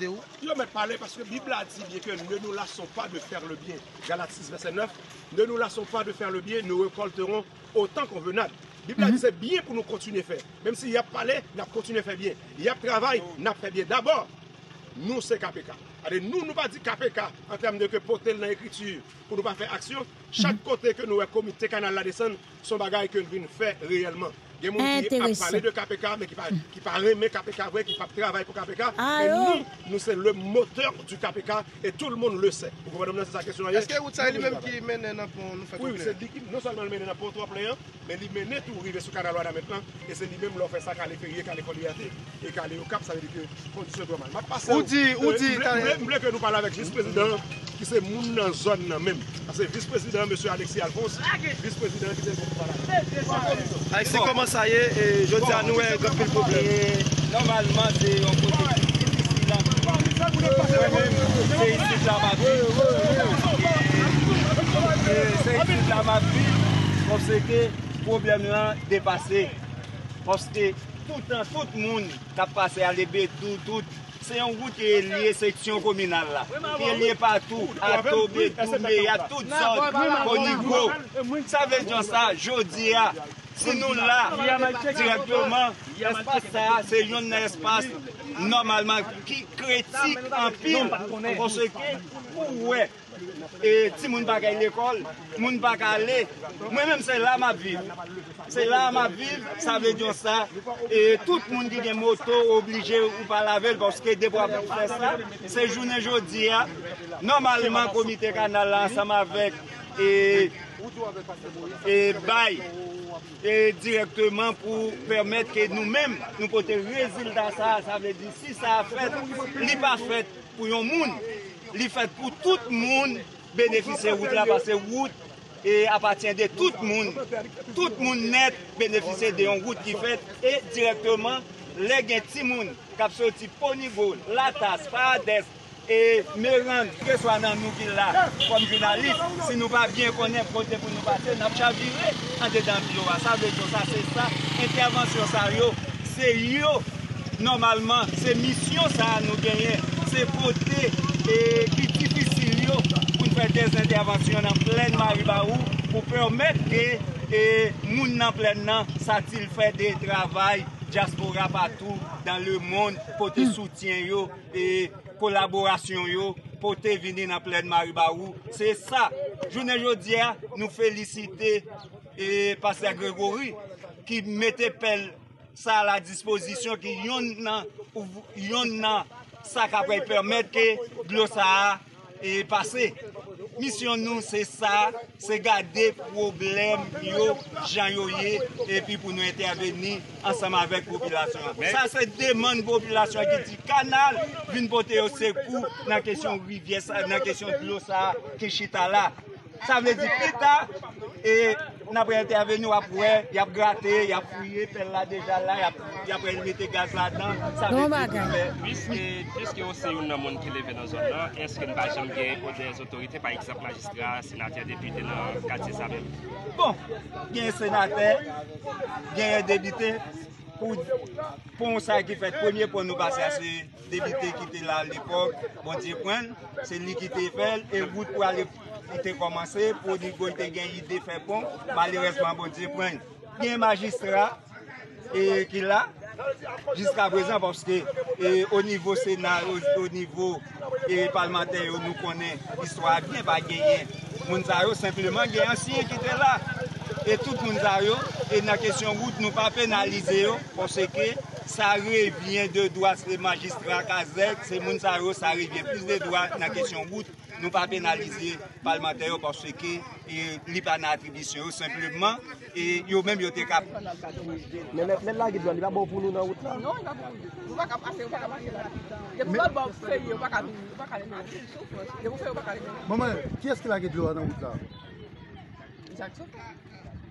de ou Yo mette pale, paske bibla di bieke Ne nou lason pa de fer le bien Galat 6, verset 9 Ne nou lason pa de fer le bien Nou refolteron, otan kon ve Bibla di mhm. se byen pou nou kontine fe Mem si yap pale, nap kontine fe byen Yap travay, nap fe byen Dabor, nou se KPK Adè nou nou pa di KPK En term de ke potel nan ekritu Pou nou pa fe aksyon Chak kote ke mhm. nou we komite kanal la desen Son bagay ke nou vin fe reyelman Yè moun ki ap pale de KPK, ki pa reme KPK, ki pa trabay pou KPK, nou se le moteur du KPK, et tout l'mon le se. Ou kompèdou mè nan se sa kèsyon a yè? Eske ou sa yè li mèm ki menè nan pou nou fè tou mè? Oui, ou se di ki non salman menè nan pou an to a pleyè, men li menè tou rive sou kanal wada mè plan, e se li mèm lò fè sa ka le ferie, ka le koliyate, e ka le okap, sa ve di ki kondisyon do man. Mat pasè ou? Ou di? Ou di? Mwen mwen mwen mwen mwen mwen mwen mwen mwen mwen mwen m ki se moun nan zon nan men. Anse vice-president monsen Alexi Alfonso, vice-president monsen Gokwara. Alexi, koman sa ye, jote anou an kompil probleme? Normalman, se yon kote. Se yon kote, se yon kote. Se yon kote, se yon kote. Ose ke, probleme nan depase. Ose ke, tout an, tout moun, tapase alebe tout, tout, Se yon wou ki e liye seksyon kominal la. Ki e liye patou, a tobe, me ya tout zon koni gro. Sa ve djan sa, jodi a, se nou la, direktouman, se yon espase, normalman, ki kretik an film, kon se ke kouwe, E ti moun bakay l'ekol, moun bakale, mwen mèm se la m'aviv. Se la m'aviv, sa vle diyon sa, e tout moun ki gen moto oblige ou pa lavel, porske depwa pou presta, se jounen jodi ya, normalman komite kanal la ansam avek, e, e bay, e direktman pou permèt ke nou mèm nou pote rezil dan sa, sa vle di, si sa fèt, li pa fèt pou yon moun, li fèt pou tout moun benefise wout la, pase wout e apatien de tout moun, tout moun net benefise de yon wout ki fèt, e direktoman le gen timoun kap soti ponigol, latas, parades, e meran. Ke swan nan nou kil la, konm jounalist, se nou pa bien konen, konten pou nou paten, nap chavivre, ante dan biyo, asal de josa, se ista, ente avans yosaryo, se yyo, Normalman, se misyon sa an nou genyen, se pote e, ki difisil yo pou nou fè des intervensyon nan ple de Maribarou, pou pwemèk ke e, moun nan ple nan sa til fè de travay jaspoura patou dan le moun pote hmm. soutyen yo, e kolaborasyon yo, pote vini nan ple de Maribarou. Se sa, jounen jodia nou felisite Pastor Gregory ki mette pel... sa la dispozisyon ki yon nan sa kapre yi permèt ke glosaha yi e pase. Misyon nou se sa se gade problem yo jan yoye epi pou nou interveni ansama vek populasyon. Sa se deman populasyon ki ti kanal vin pote yo se kou nan kesyon glosaha kishita la. Sa vle di peta e N apre ente aven nou ap wè, y ap gratè, y ap fuyè, tel la deja la, y ap renmite gaz la dan, sa bon vè eh, ki pou mè. Piske osè yon nan moun keleve nan zon lan, eske n bajan gen yon de az otorite, par ekizap magistra, senate a depite lan, kate sa mè. Bon, gen senate, gen debite. pou pon sa ki fet pwemye pou nou basya se debite ki te la l'ekok, bon diye pwen, se li ki te fel, e wout pou ale te komanse, pou li goy te gen yi defen pon, maleresman, bon, bon diye pwen, gen magistra ki la, jiska prezen pwoske, e o nivou senaro, o nivou palmante yo nou konen, istwa gen pa genyen, moun zaro simplement gen yon siye ki te la, tout moun zaryo, e nan kesyon wout nou pa penalize yo, pwosè ke sa revyen de doas le magistra kazek, se moun zaryo sa revyen plus de doas nan kesyon wout nou pa penalize palmante yo pwosè ke li pa nan atribisyon yo simplement, yo men yo te kapi Mè mè mè la non, gidloan, bon, li la bofounou nan wout la? Non, li la bofounou, li la bofounou Li pou lòl bofou, li la bofounou Li pou fè, li la bofounou Mè mè, ki eske la gidloan nan wout la? Jatouk la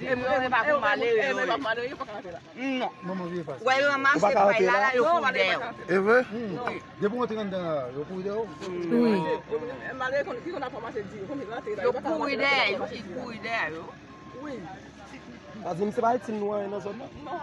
E miyon e bakou male yoy. E miyon e bakou male yoy, yo pa ka nante la. Mwen non. non, non, yo manse kwa lala yo pou yoy deyo. E ve? De pou mwote gen de yo pou yoy deyo? Mwen yo mwote gen de yo pou yoy deyo. Yo pou yoy deyo, yo pou yoy deyo. Oui. Bazin mse ba etsin nou a yon zon? Mwen yo.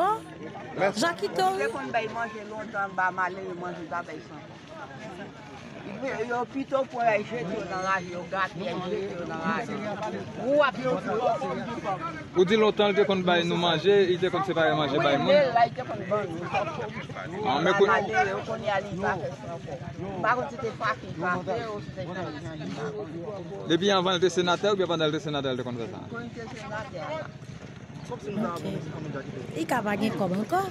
Ho! Mwen yo mwote gen de yo pou yoy deyo. Mwen yo mwote gen de yo pou yoy deyo. Yon piton pou rejye te yon nanaje, yon gat yon nanaje. Mwen api yon piyon se yon nanaje. Ou di lotan lte kon bay nou manje, lte kon se paray manje bay moun? Mwen lè la lte kon bay nou manje. An men kon yon? Nanayde, yon kon yalik pa fese. Bakon ti te fasi, fese ou si te fasi. Depi anvan lte senate ou bi apan lte senate lte kon fese? Kon lte senate anman. Ok. I ka bagen kom ankon?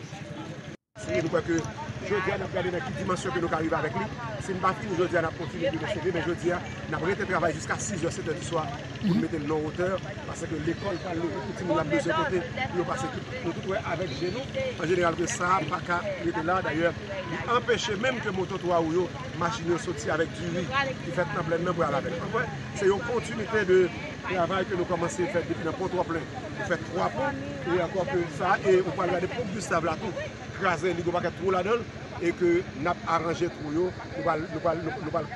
Seye nou kwa ke jodia nap gade nan ki dimansyon ke nou karive avek li, se mbati nou jodia nap kontinu di de cheve, men jodia nap rete travay jusqu'a 6 yo 7 yo di swa pou nou mette l nou oteur, pase ke l ekol tal nou koutinu la pese kote, yo pase koutou we avek jeno, an jeneral de sa, baka, li ete la, d'ayor, li empeshe menm ke motot waw yo, majin yo soti avek di li, ki fet nan plenmen pou yalavek. An kwen, se yo kontinu te de... avan e ke nou komanse fèd depi nè pot wap lè, fèd 3 pot, e akorpe lisa, e ou pal gade poum Gustave Latou, krasè, nigo bakè trou la don, e ke nap aranje trou yo, nou pal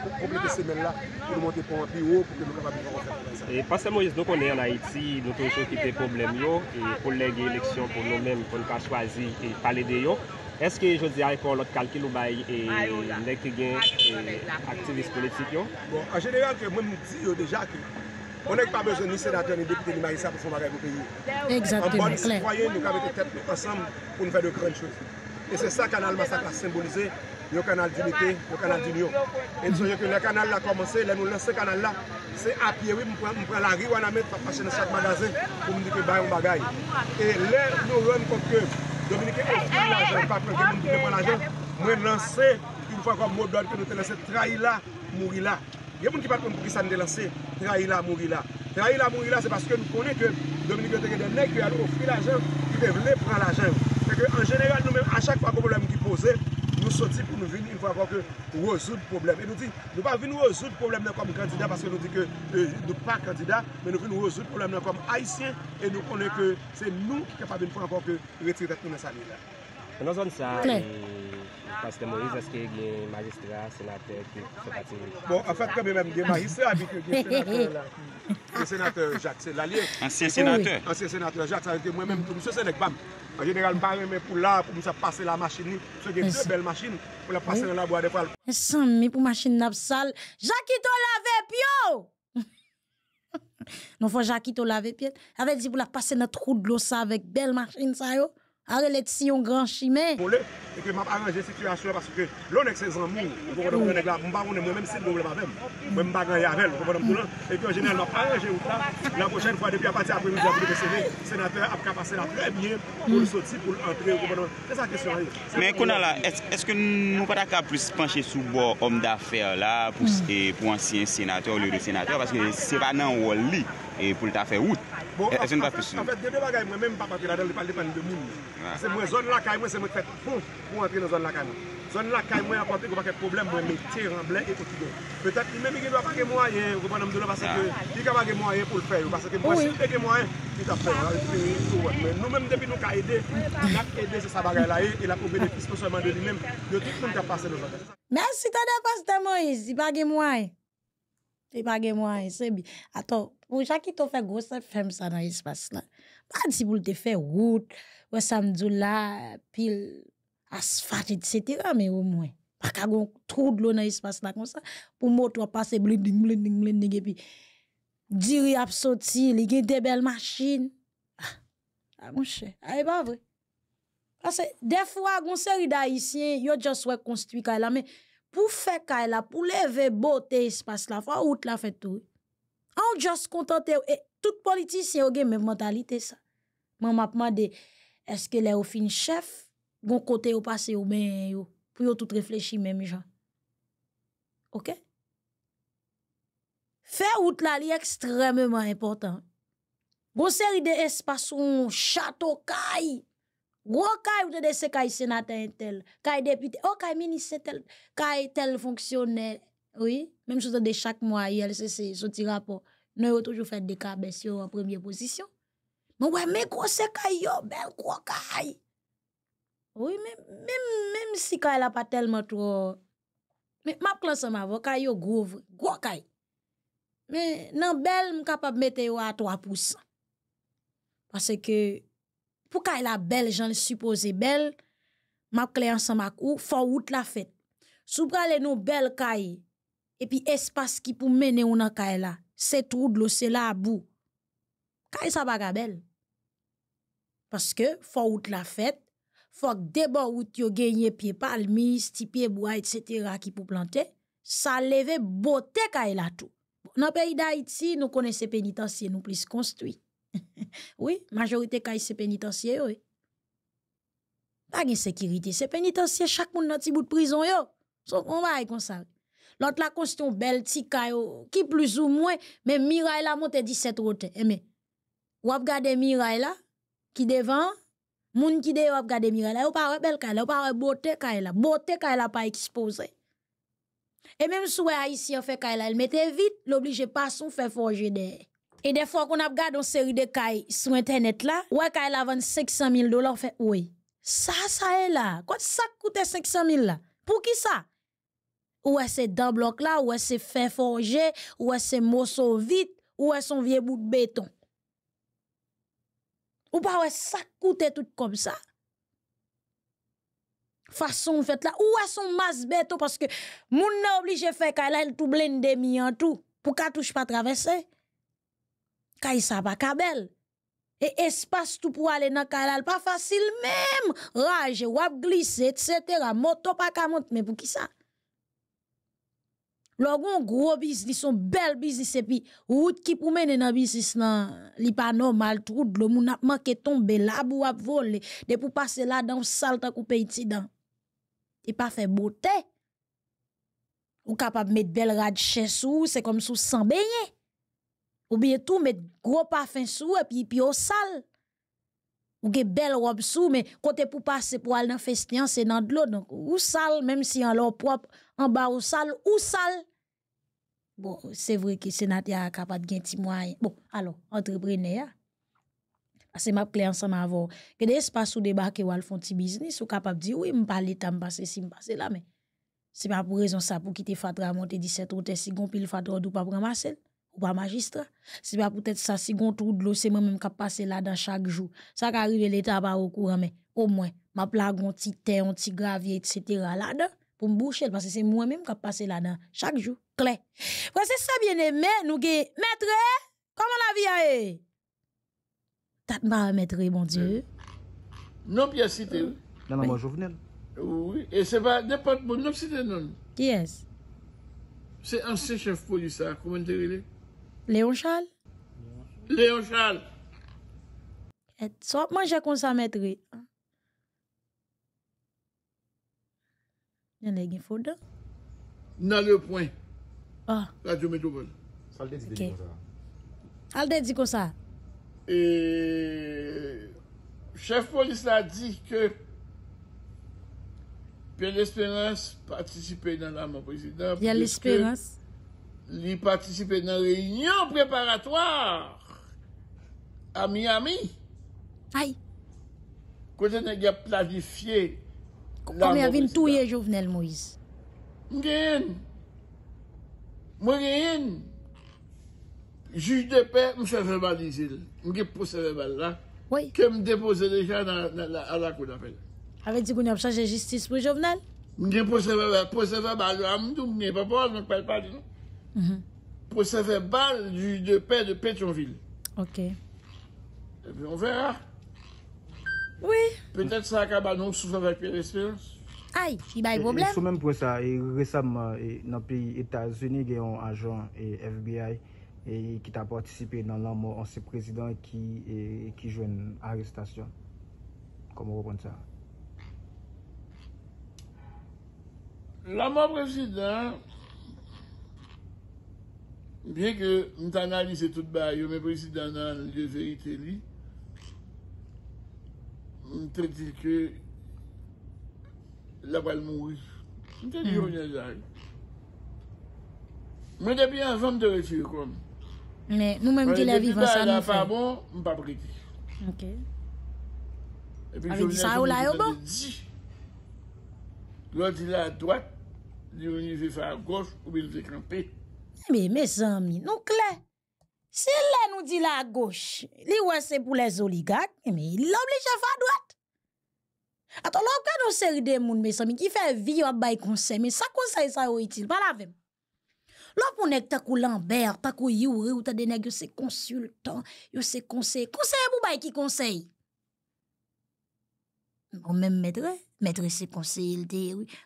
kompleke semen la, pou nou monte pou an pi ou, pou ke nou kapabik wap wap fèd. Pase mou jesdou konè an Haiti, nou konjou ki pe problem yo, pou lè gè eleksyon pou nou mèm, pou nou pa chwazi, e pale de yo, eske jodi ari pou lòt kalkil ou bay, e lèk gè aktivist politik yo? Bon, a jenè yon ke mwen mouti yo On n'a pas besoin ni sénateur, ni député, de magistrat pour faire bagage au pays. Exactement. En bonne citoyenne, nous avons été tête ensemble pour nous faire de grandes choses. Et c'est ça que le canal Massacre a symbolisé, le canal d'unité, le canal d'union. Et nous savons que le canal a commencé, là, nous lançons ce canal là, c'est à pied, oui, nous prenons la rue, on a mis passer dans chaque magasin pour nous dire que nous un bagage. Et là, nous rendons compte que Dominique offre l'argent, pas prendre nous l'argent, Nous lancer une fois comme mot d'ordre que nous te laissons trahir là, mourir là. Yè moun ki pat kon prisan de lanse, trahi la, mori la. Trahi la, mori la, se baske nou konen ke Dominique Le Tere de Nec, ki anou ofri la jav, ki dev le pran la jav. Fè ke an genel, nou men, a chak fwa kon problem ki pose, nou soti pou nou vin, yon fwa fwa kon ke rozoud problem. E nou di, nou pa vin rozoud problem la konm kandida, baske nou di ke euh, nou pa kandida, men nou vin rozoud problem la konm haisyen, e nou konen ke se nou ki kapade yon fwa fwa kon ke retir det pou nan sanye la. Euh, nan zon sanye. Paske Moïse aske gen magistrat, senatèk, se pati. Bon, an fèk kèmè mèm gen magistrat, abitè gen senatèk la. Gen senatèk Jacques, sè l'alien. An sè senatèk. An sè senatèk Jacques, an sè mwen mèm tou msè sè nèk vèm. An genèral barè mè pou la, pou msè pase la machin ni. Sè gen dè bel machin, pou la pase nan la boade fal. E san, mè pou machin nab sal, Jacques ito lave piyo! Non fè Jacques ito lave piyo, avè di pou la pase nan troud lo sa vèk bel machin sa yo. Arrête si un grand chimé. Et que m'a arranger situation parce que l'on est ses amours. Vous comprenez nèg là, m'pa connaît moi-même c'est pas avec. Moi pas gagner avec, vous comprenez tout Et puis en général m'a arranger ou là, la prochaine fois depuis à partir après midi après le sénateur a passé la très bien pour le sortir pour entrer, C'est ça question Mais est-ce que nous ne pouvons pas plus pencher sur l'homme homme d'affaires là pour hmm. pour ancien sénateur, le sénateur parce que c'est pas dans rôle et pour le faire Bon, an fète, an fète, dè dè bagay mwen, mèm papapil adèl, dè pal depan dè moun. Se mwen, zon lakay mwen, se mwen fète, pouf, pou an fri nan zon lakay mwen. Zon lakay mwen, an fète, kou pa kè problem, mwen mèm tè, an blèk, e kouti dè. Fète, mèm mèm, ki dò pa gè mwen, yè, kou pa nèm dè lò, an fète, ki dò pa gè mwen, yè, pou l'fè, yè, an fète, ki mwen, si dò pa gè mwen, yè, an fète, ki dò pa gè mwen, Ou chak ito fè gò se fèm sa nan ispasy la. Pa di pou l te fè wout, wè samdou la, pil, asfat, etc. Me ou mwen. Pa ka gò troud lò nan ispasy la kon sa. Pou mot wè pase blin, blin, blin, blin, blin, pi diri ap sotil, i gen debèl maschin. A ah, ah, mwen chè. A ah, e ba vwe. A se defwa gò se rida isyen, yo jò swè konstwi kaj e la. Men pou fè kaj e la, pou leve bot te ispasy la, fwa wout la fè tout. An jas kontante ou, e tout politis yon gen men mentalite sa. Man mapman de, eske le ou fin chef, gon kote ou pase ou men yo, pou yo tout reflechi men mi jan. Ok? Fe wout la li ekstrememan importan. Gon seri de espason, chato, kay, wou kay wout de se kay senate entel, kay depite, wou oh, kay minis entel, kay tel fonksyonel, Oui, même chose de chaque mois, ILCC, petit rapport. Nous avons toujours fait des cas ben, en première position. Mais ouais, mais quoi c'est belle gros caille. Oui, même, même, même si caille n'a pas tellement trop. Mais ma classe ma voix, gros, gros caille. Mais non, belle, je suis capable de mettre à 3%. Parce que pour qu'elle la belle, j'en supposé belle, ma clé ensemble avec faut route la fête. Sous prenez nous belle caille, et puis espace qui pour mener on nan kaye la, c'est trou de là, c'est bout. boue. ça sa belle? Parce que, faut out la fête, faut que debout out yo genye pied palmi, sti pied bois, etc. qui pour planter, ça leve beauté kaye tout. Dans le pays d'Haïti, nous connaissons pénitencier, nous plus construit. oui, majorité kaye ces pénitencier, oui. Pas de sécurité, c'est pénitentiaire. Chaque monde dans un petit bout de prison, yo. on va y consacrer. L'autre la question belle, bel qui plus ou moins mais Mirai la monte 17 route. Mais ou a regarder Mirai là qui devant moun qui a regarder Mirai là ou pas bel caillou, ou pas beauté parlé là, beauté kay la pas exposé. Et même si haïtien fait kay la il mettait vite l'obligé pas son faire forger des et des fois qu'on a regardé une série de cailles sur internet là, ouais kay la vend 500 000 dollars fait oui. Ça ça est là. Quoi ça coûte 500 000 là? Pour qui ça? ou est-ce dans bloc là ou est-ce fait forger ou est-ce morceau vite ou est-ce son vieux bout de béton ou pas que ça coûte tout comme ça façon fait là ou est-ce son masse béton parce que moun n'a obligé faire qu'elle il tout blende mi en tout pour ne touche pas traverser n'y ça pas câble. et espace tout pour aller dans canal pas facile même rage ou glisser etc. moto pas ka monte mais pour qui ça Logon, gro biz, li son bel biz, li e sepi, wout ki pou men ena biz, li pa normal, trout, lo moun apman ke tombe, la pou apvole, de pou pase la dan sal tak ou pe iti dan. E pa fe bote. Ou kapap met bel rad chen sou, se kom sou sanbeye. Ou bietou met gro pa fin sou, e pi o sal. ou ge belle robe sous mais côté pour passer pour aller dans festian c'est dans de l'eau donc ou sale même si en leur propre en bas ou sale ou sale bon c'est vrai que sénateur capable de petit moyen bon alors entrepreneur parce que m'a clair ensemble avant que des espaces où débarquer ou font petit business ou capable dire oui me parler temps passer si me passer là mais c'est pas pour raison ça pour quitter fatra monter 17 ou si gon pile fatra ou pas prendre ramasser ou pas magistrat. C'est pas peut-être ça, si on de l'eau, c'est moi-même qui passe là-dedans chaque jour. Ça qui arrive, l'État pas au courant, mais au moins, ma plage, un petit terre, un petit gravier, etc. là-dedans, pour me boucher, parce que c'est moi-même qui passe là-dedans chaque jour. Clé. c'est ça, bien aimé, nous, maître, comment la vie est? T'as pas maître, mon Dieu. Non, bien cité. Non, non, moi, Oui, et c'est pas n'importe quoi non, cité, est-ce? C'est un chef police, comment tu Leon Charles? Leon Charles! Et so ap manje konsa metri? Yan e gen foudan? Nan le poin. Ah. Radio Metrogol. Sal dedik o sa. Sal dedik o sa? Eee, chef polis la di ke pe l'espérance patisipe nan la man presidant. Ya l'espérance? Ya l'espérance. Li patisipe nan reynyon preparatoar A mi a mi Ay Kote nan gen planifiye Kome avin touye jovenel Moise Mwen gen Mwen gen Juj de pe Mwen se fe balizil Mwen gen pou se fe bal la Kèm depose lejan nan la kou na fel Ave di gouni obsaj de jistis pou jovenel Mwen gen pou se fe bal Mwen gen pou se fe bal la Mhm. pou se ve bal de pet de Petrovil. Ok. E eh pi on vera. Oui. Pe tèt sa akaba nou sou zavak pi respe. Ay, ki bay voblè. Sou men pou sa, resam nan pi Etasunik e yon ajon FBI e ki ta partisipe nan l'anmo an se prezident ki jwen arrestasyon. Komo repon sa? L'anmo prezident Biye ke m tan a li se tout ba yo, me pre si tan nan lye veyite li, m te di ke la pal mouj. M te di rounen hmm. zay. M e depi an zon te rechir kon. Me, nou menm di la vivan sa nou fe. M e depi ba la pa bon, m pa pre ti. Ok. A vi di sa ou la yo bon? Lò ti la a toat, di rounen se sa a gos, ou bi nou se krempi. Eme, me san mi, nou kle, si le nou di la goshe, li wese pou le zoligat, eme, li lom li chefa a doat. Ato, lò, kè nou seri de moun, me san mi, ki fè vi yo ap bay konsey, me sa konsey sa yo itil, palavem. Lò pou nek ta kou lamber, ta kou yure, ou ta denek yo se konsultan, yo se konsey, konsey pou bay ki konsey? Bon, mèm mèdre, mèdre se konsey il de,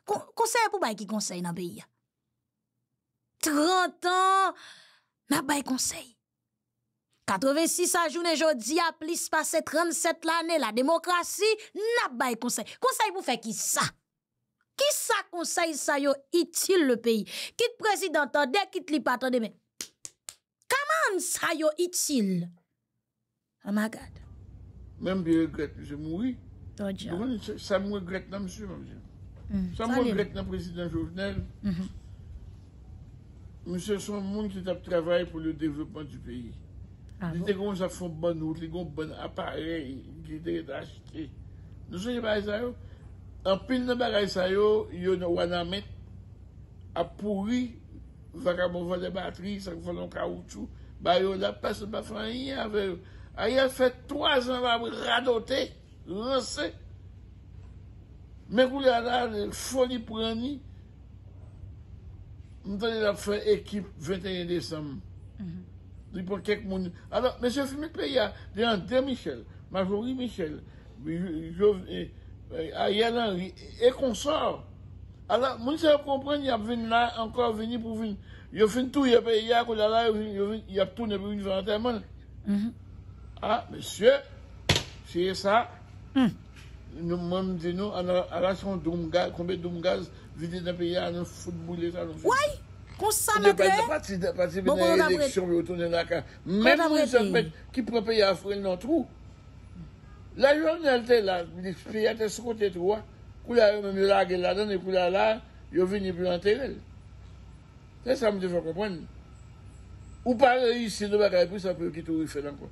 konsey pou bay ki konsey na beya? 30 ans, nabay konsey. 86 an jounen jodi, a plis pase 37 l ane, la demokrasi, nabay konsey. Konsey pou fe ki sa? Ki sa konsey sayo itil le peyi? Kit prezidentan dek, kit li patan de men? Kaman sayo itil? A magad. Mem biye gret, jè moui. O diyan. Sa mou gret nan msè, sa mou gret nan prezident Joujenel, Mwen se son moun ki tap travay pou li yo devlopman di peyi. A moun? Li genon sa fon ban ou, li genon ban aparey, ki dey da chite. Noun se li bay zay yo, an pil nan bay ray zay yo, yo nan wana met, ap pouri, vak a bovan de batri, sak valan kawoutou, bay yo la pes nan ba fanyi, a yon fet 3 jan vab radote, lansè, men kou la la, founi prani, Mwen tanè la pou fè ekip 21 Desem. Mhm. Di pou kek moun. Alors, mè sè fè mè kpe ya. Dè yon dè Michel. Majori Michel. A yè lan, e, e, e konsor. Alors, moun sè yon kompren yon vèn la, ankor vèn yon pou vèn. Yon fèn tou, yon pe yè kou la la, yon fèn tou, yon pou vèn yon vèn yon tè man. Ha, mè sè, sè yè sa, nou mè mè dè nou, an la sè yon doum gaz, kou mè doum gaz, Vi de te peye an nou founmou li sa loun founmou. Ouay! Kon sa mèdre! Nè pati, nè pati, bè nan yè lèksyon, mè ou tounen la ka. Mèd mou yè sè mèd, ki prepeye a frèl nan trou. La yon nè lè te lè, mi de peye a te sotè trou, kou la mè mè lè a gen lè dan, e kou la lè, yo vè nye plantè lè. Tè, sa mè de fè kompèn. Ou pare yè si nou baka yè pou, sa pè yè ki tou yè fè nan kwa.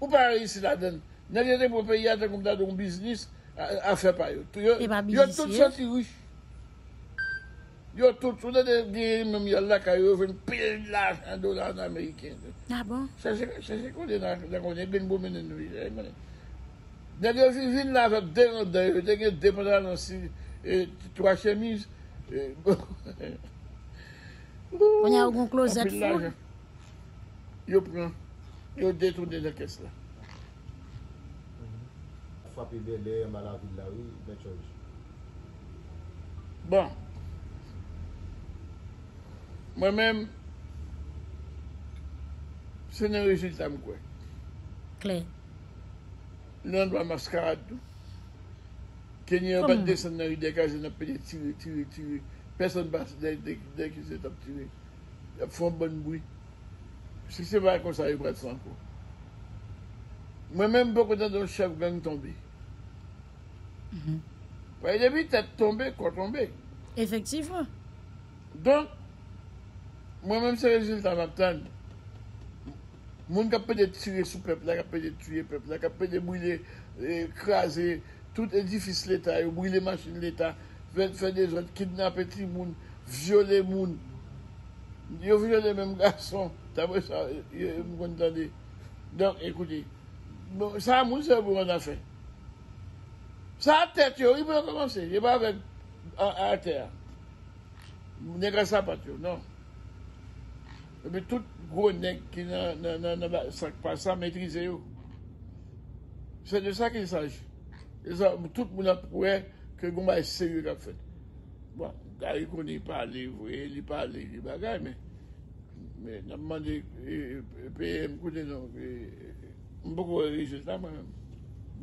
Ou pare yè si lè dan, A fe pa yo. Yo e tout chati wish. Yo tout sou de de gil mim yal laka yo. Ve n pi laj an do ah bon? e, e, bon. laj nan Ameriken. A bon? Se se kon den akon den. Ben bou menen nou. Net yo si vin laj an de yon. Net gen deman an ansi. Troa chemiz. On yon kon klo zet foun. Yo pre. Yo detoun den la kes la. api de de malavid la ou, de chouj. Bon. Mwen menm, se nan rejit am kwe. Klen. Lè an do a maskara tou. Kè nye an ban de sen nèri de kaj nan pe de tivè, tivè, tivè. Pèson bas denk y se tap tivè. Fon bon mwit. Se se va kon sa y vred san kwa. Mwen menm, poko nan don chèv gwen ton bi. Fwa mm-hmm. e debi te tombe, kwa tombe Efektivwa Don Mwen menm se rejil tan ap tan Moun kap pe de tire sou pep La kap pe de tuye pep La kap pe de brile, krasi euh, Tout edifis leta, brile masin leta Fwen fwen de zon, kidnap etri moun Viole moun Yo viole menm gason Ta mwen sa, yo mwen tande Don, ekouti Sa bon, moun se moun an fe Sa a tèt yo, i mwen a komanse. I mwen a ven a a tèt. Mwen ne kansa pat yo, non. Epe tout gounen ki nan sa mètrize yo. Se de sa ki saj. E sa, mwen tout mwen a prouè ke goun mwen ese yo la fèt. Mwen, bon, gany koni, pa li, li pa li, li bagay, men. Men, nan mwen di, epe non, e, e, mwen kouni non. Mwen pou kou rejit nan mwen.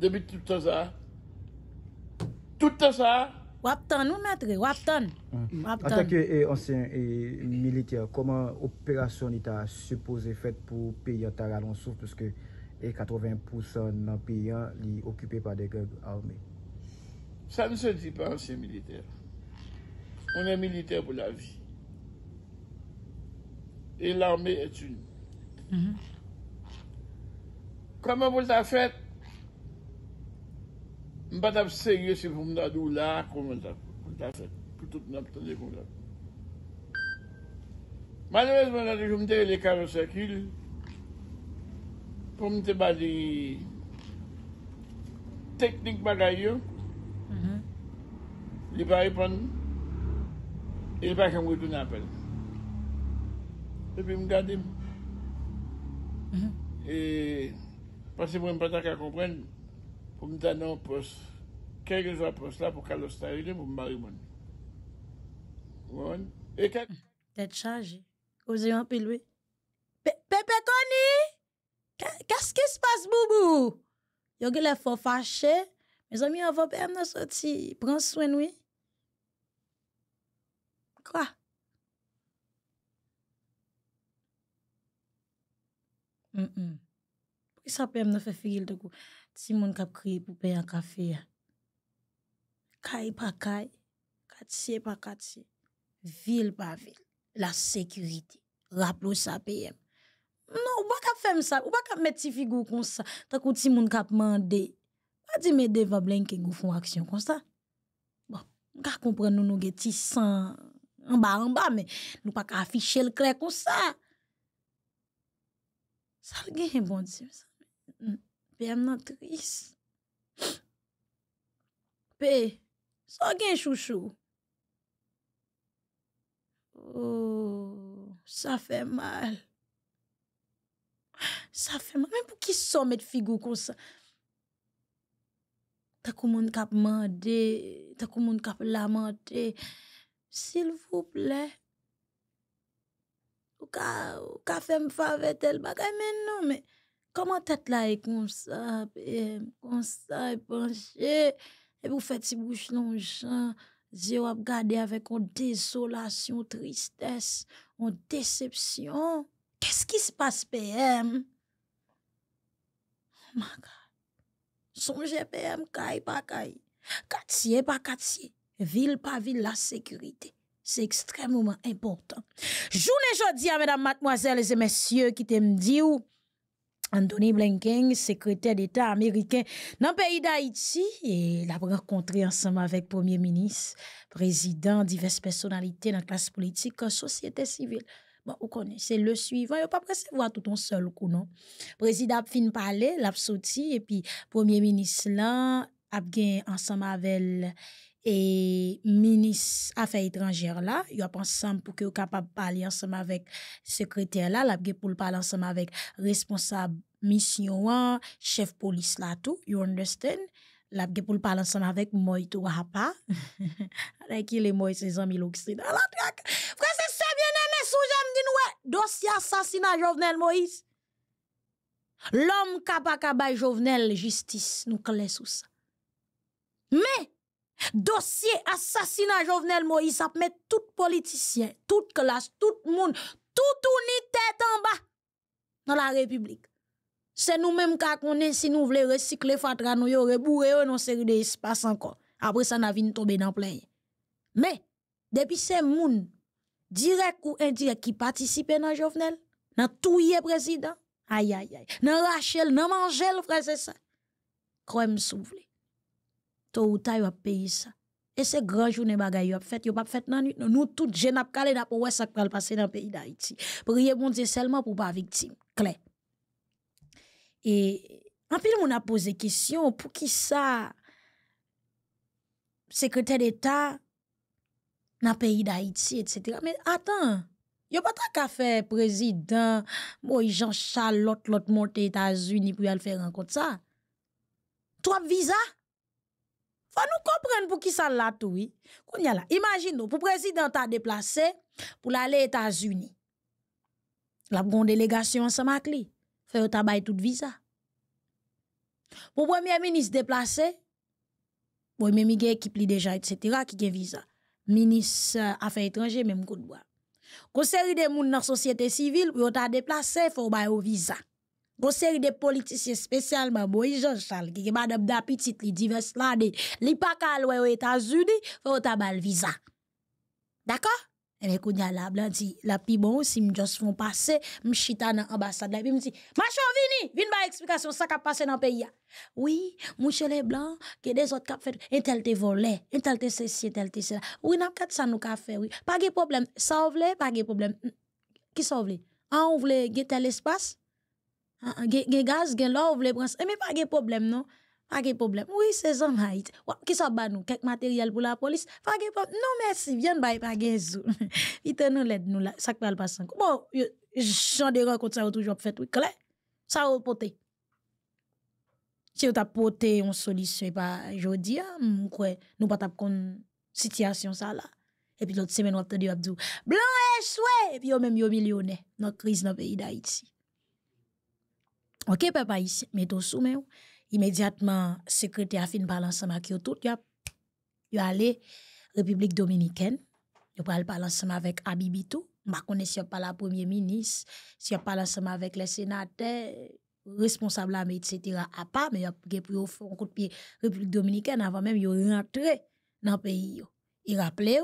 Demi tout an sa, Toute sa... Waptan nou mètre, waptan. Atakè, ansyen, militer, koman operasyon ni ta suppose fèt pou piyatara lansou, pweske 80% nan piyat li okupè pa de kèv armè. Sa n se di pa ansyen militer. On è militer pou la vi. E l'armè etune. Koman mm-hmm. pou lta fèt? Mpa tap seye se pou mda dou lakou mwen tap kontase. Poutot mna ap tande kon lakou. Malwez mwen a di jom te le karo se kil. Pou mte ba di teknik bagay yo. Mm-hmm. Li pa epon. Li pa kèm wè tou napel. E pi mga dim. Mm-hmm. E pasi mwen patak a kompwenn. pou m danan an pos. Kè ge zwa pos la pou kalostari li m ou m bari moun. Moun. E kè? Dè t'chage. Ose yon apil wè. Pepe koni! Kè, kè s'ke s'passe boubou? Yon gè lè fò fache. Mè zon mi avò pèm nan soti. Prans wè nou wè. Kwa? M, m. Pè sa pèm nan fè fè gil de kou. si mon cap crie pour payer un café. Kaye par kaye, quartier par quartier, ville par ville, la sécurité. Rappelez vous ça, PM. Non, ou pas qu'on fait ça, ou pas qu'on mette si figure comme ça, tant que si mon cap mende. Pas dit, mais devant blanc, qu'on fait une action comme ça. Bon, on va comprendre, nous, nous, qui sans en bas, en bas, mais nous pas afficher le clair comme ça. Ça, le gars, bon, Dieu, ça. Pè, am nan tris. Pè, sa gen chouchou? Oh, sa fè mal. Sa fè mal. Men pou ki son met figou kon sa? Takou moun kap mande, takou moun kap lamente. Sil vouple. Ou ka fè m fave tel bagay men nou men. Koman tèt la e kon sa, PM, euh, kon sa e panche, e pou fèt si bouch non chan, zi wap gade avè kon desolasyon, tristès, kon decepsyon. Kè s'ki s'passe, PM? Oh my God, son jè, PM, kaye pa kaye, katsye pa katsye, vil pa vil la sekurite, se ekstremouman importan. Joun e jodi a, mèdam matmoazèl, e zè mèsyè ki te mdi ou. Anthony Blinken, secrétaire d'État américain dans le pays d'Haïti, et l'a rencontré ensemble avec Premier ministre, président, diverses personnalités dans la classe politique, société civile. Bon, vous connaissez le suivant, il a pas pressé voir tout un seul coup, non? Président fini parler, a et puis Premier ministre là, a ensemble avec e minis afe itranjer la, yo ap ansan pou ki yo kapap pali ansan ma vek sekreter la, la ap ge pou l pal ansan ma vek responsab misyon an, chef polis la tou, yo understand, la ap ge pou l pal ansan ma vek moy tou waha pa, reki le moy se zanmi l'Oksid. Fwa se se vye ne me sou jem di nou e, dosya sasina jovnel Moïse. L'om kapakabay jovnel, justice, nou kles ou sa. Me, me, dossier assassinat Jovenel Moïse ça met tout politicien, toute classe, tout monde, tout unité en bas dans la République. C'est nous-mêmes qui konen si nous voulons recycler fatra y aurions bourré dans non seri de espace Après ça, sa n'a vin dans plein plein. Mais, depuis ces moun, direct ou indirek qui participent dans Jovenel, président, aïe, aïe, aïe, dans rachel, dans manjel frère sa, ça. crème souffler? ou tard, il pays. ça. Et c'est grand journée bagaille a fait, yo pas fait nan Nous toutes n'ai pas calé pour ça pral passer dans le pays d'Haïti. Priez bon Dieu seulement pour pas victime, clair. Et en pile on a posé question pour qui ça secrétaire d'État dans le pays d'Haïti etc. Mais attends, Il a pas tant qu'à faire président, moi Jean Charlotte l'autre monter États-Unis pour aller faire rencontre ça. Trois visas faut nous comprendre pour qui ça là tout, oui. là, imagine pour président t'a déplacé pour aller États-Unis. La grande délégation ensemble avec lui. Fait au tabac tout visa. Pour premier ministre déplacé, pour même il équipe déjà, etc., qui a visa. Ministre euh, Affaires étrangères, même coup de bois. Une série de monde dans la société civile, ils t'a déplacé, il faut au visa. Gon série de politiciens spécialement Moïse Jean-Charles qui madame da petite divers là de li pas ka loi aux États-Unis faut ta bal visa. D'accord Et ben à la blanche la pi bon si je just vont passer m'chita dans nan ambassade la puis m di ma chou vini vin ba explication ça ka passer dans pays Oui monsieur les blancs que des autres ont fait un tel te volé un tel te ceci un tel te cela oui n'a pas ça nous ka fait, oui pas de problème ça ouvrait, pas de problème qui ça ouvle en ah, y a tel espace Ah, ah, ge gaz gen la ou vle brans, e eh, mi pa ge problem non? Pa ge problem, oui se zan ma iti. Wap, ki sa ban nou? Kek materyal pou la polis? Fa ge problem, nou mersi, vyan bay pa gen zou. Vi ten nou led nou la, sak pa al pasankou. Bon, jan dera kont sa ou toujop fet wik, kle? Sa ou pote? Si ou tap pote, on soliswe pa jodi, mwen kwe, nou patap kon sityasyon sa eh, la. E pi lot semen wap te di wap djou, blan e chwe! E pi yo menm yo milyone, nan kriz nan peyi da iti. OK, papa, ici, mettez sous mais Immédiatement, secrétaire fin parler ensemble avec eux tout. a allé République Dominicaine. Ils parlent ensemble avec Abibitou. Je connais si pas la premier ministre, si a parle ensemble avec les sénateurs, responsables, etc. à part, mais ils a pris un coup de pied République Dominicaine avant même de rentrer dans le pays. Ils rappelait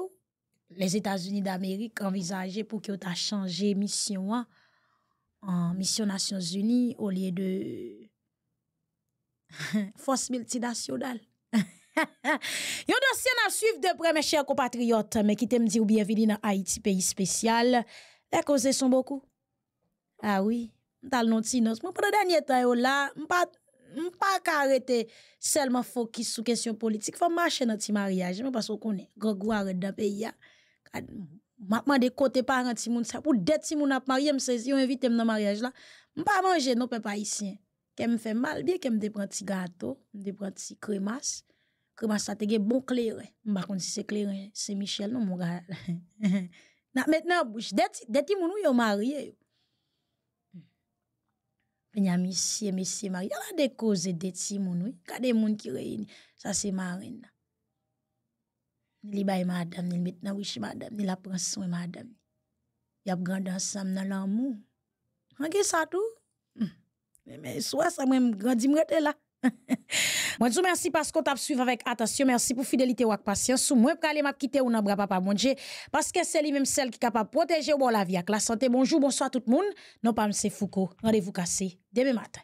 les États-Unis d'Amérique envisageaient pour qu'ils aient changé mission. Hein en mission Nations Unies au lieu de force multinationale. Yon dossier à suivre de près, mes chers compatriotes, mais qui t'aime dire bienvenue dans Haïti, pays spécial. Les causes sont beaucoup. Ah oui, dans le Mais Moi, pendant le dernier temps, là, pas pas arrêter seulement focus sur question politique. Faut marcher dans petit mariage, parce qu'on est gros dans le pays. Hein. Matman de kote parenti moun sa, pou deti moun ap marye msezi, yon evite m nan maryej la. Mpa manje, nou pe pa isyen. Kèm fè mal, biè kèm depran ti gato, depran ti kremas. Kremas sa tege bon kleren. Mba kon si se kleren, se Michel non mwoga. Na metnen, deti moun ou yon marye. Menya misye, misye marye, yon la de koze deti moun ou. Ka de moun ki reyini, sa se marye nan. Li bay madame, ni met nan wish madame, il apprend soin madame. Il a grand ensemble dans l'amour. Regardez ça tout. Mais soit ça même grandi m'rete là. Moi je vous remercie parce qu'on t'a suivi avec attention. Merci pour fidélité ou patience. Sous moi pour aller m'a quitter ou nan bras papa mon Dieu parce que c'est lui même celle qui capable protéger bon la vie, la santé. Bonjour, bonsoir tout le monde. Non pas M. Foucault. Rendez-vous cassé demain matin.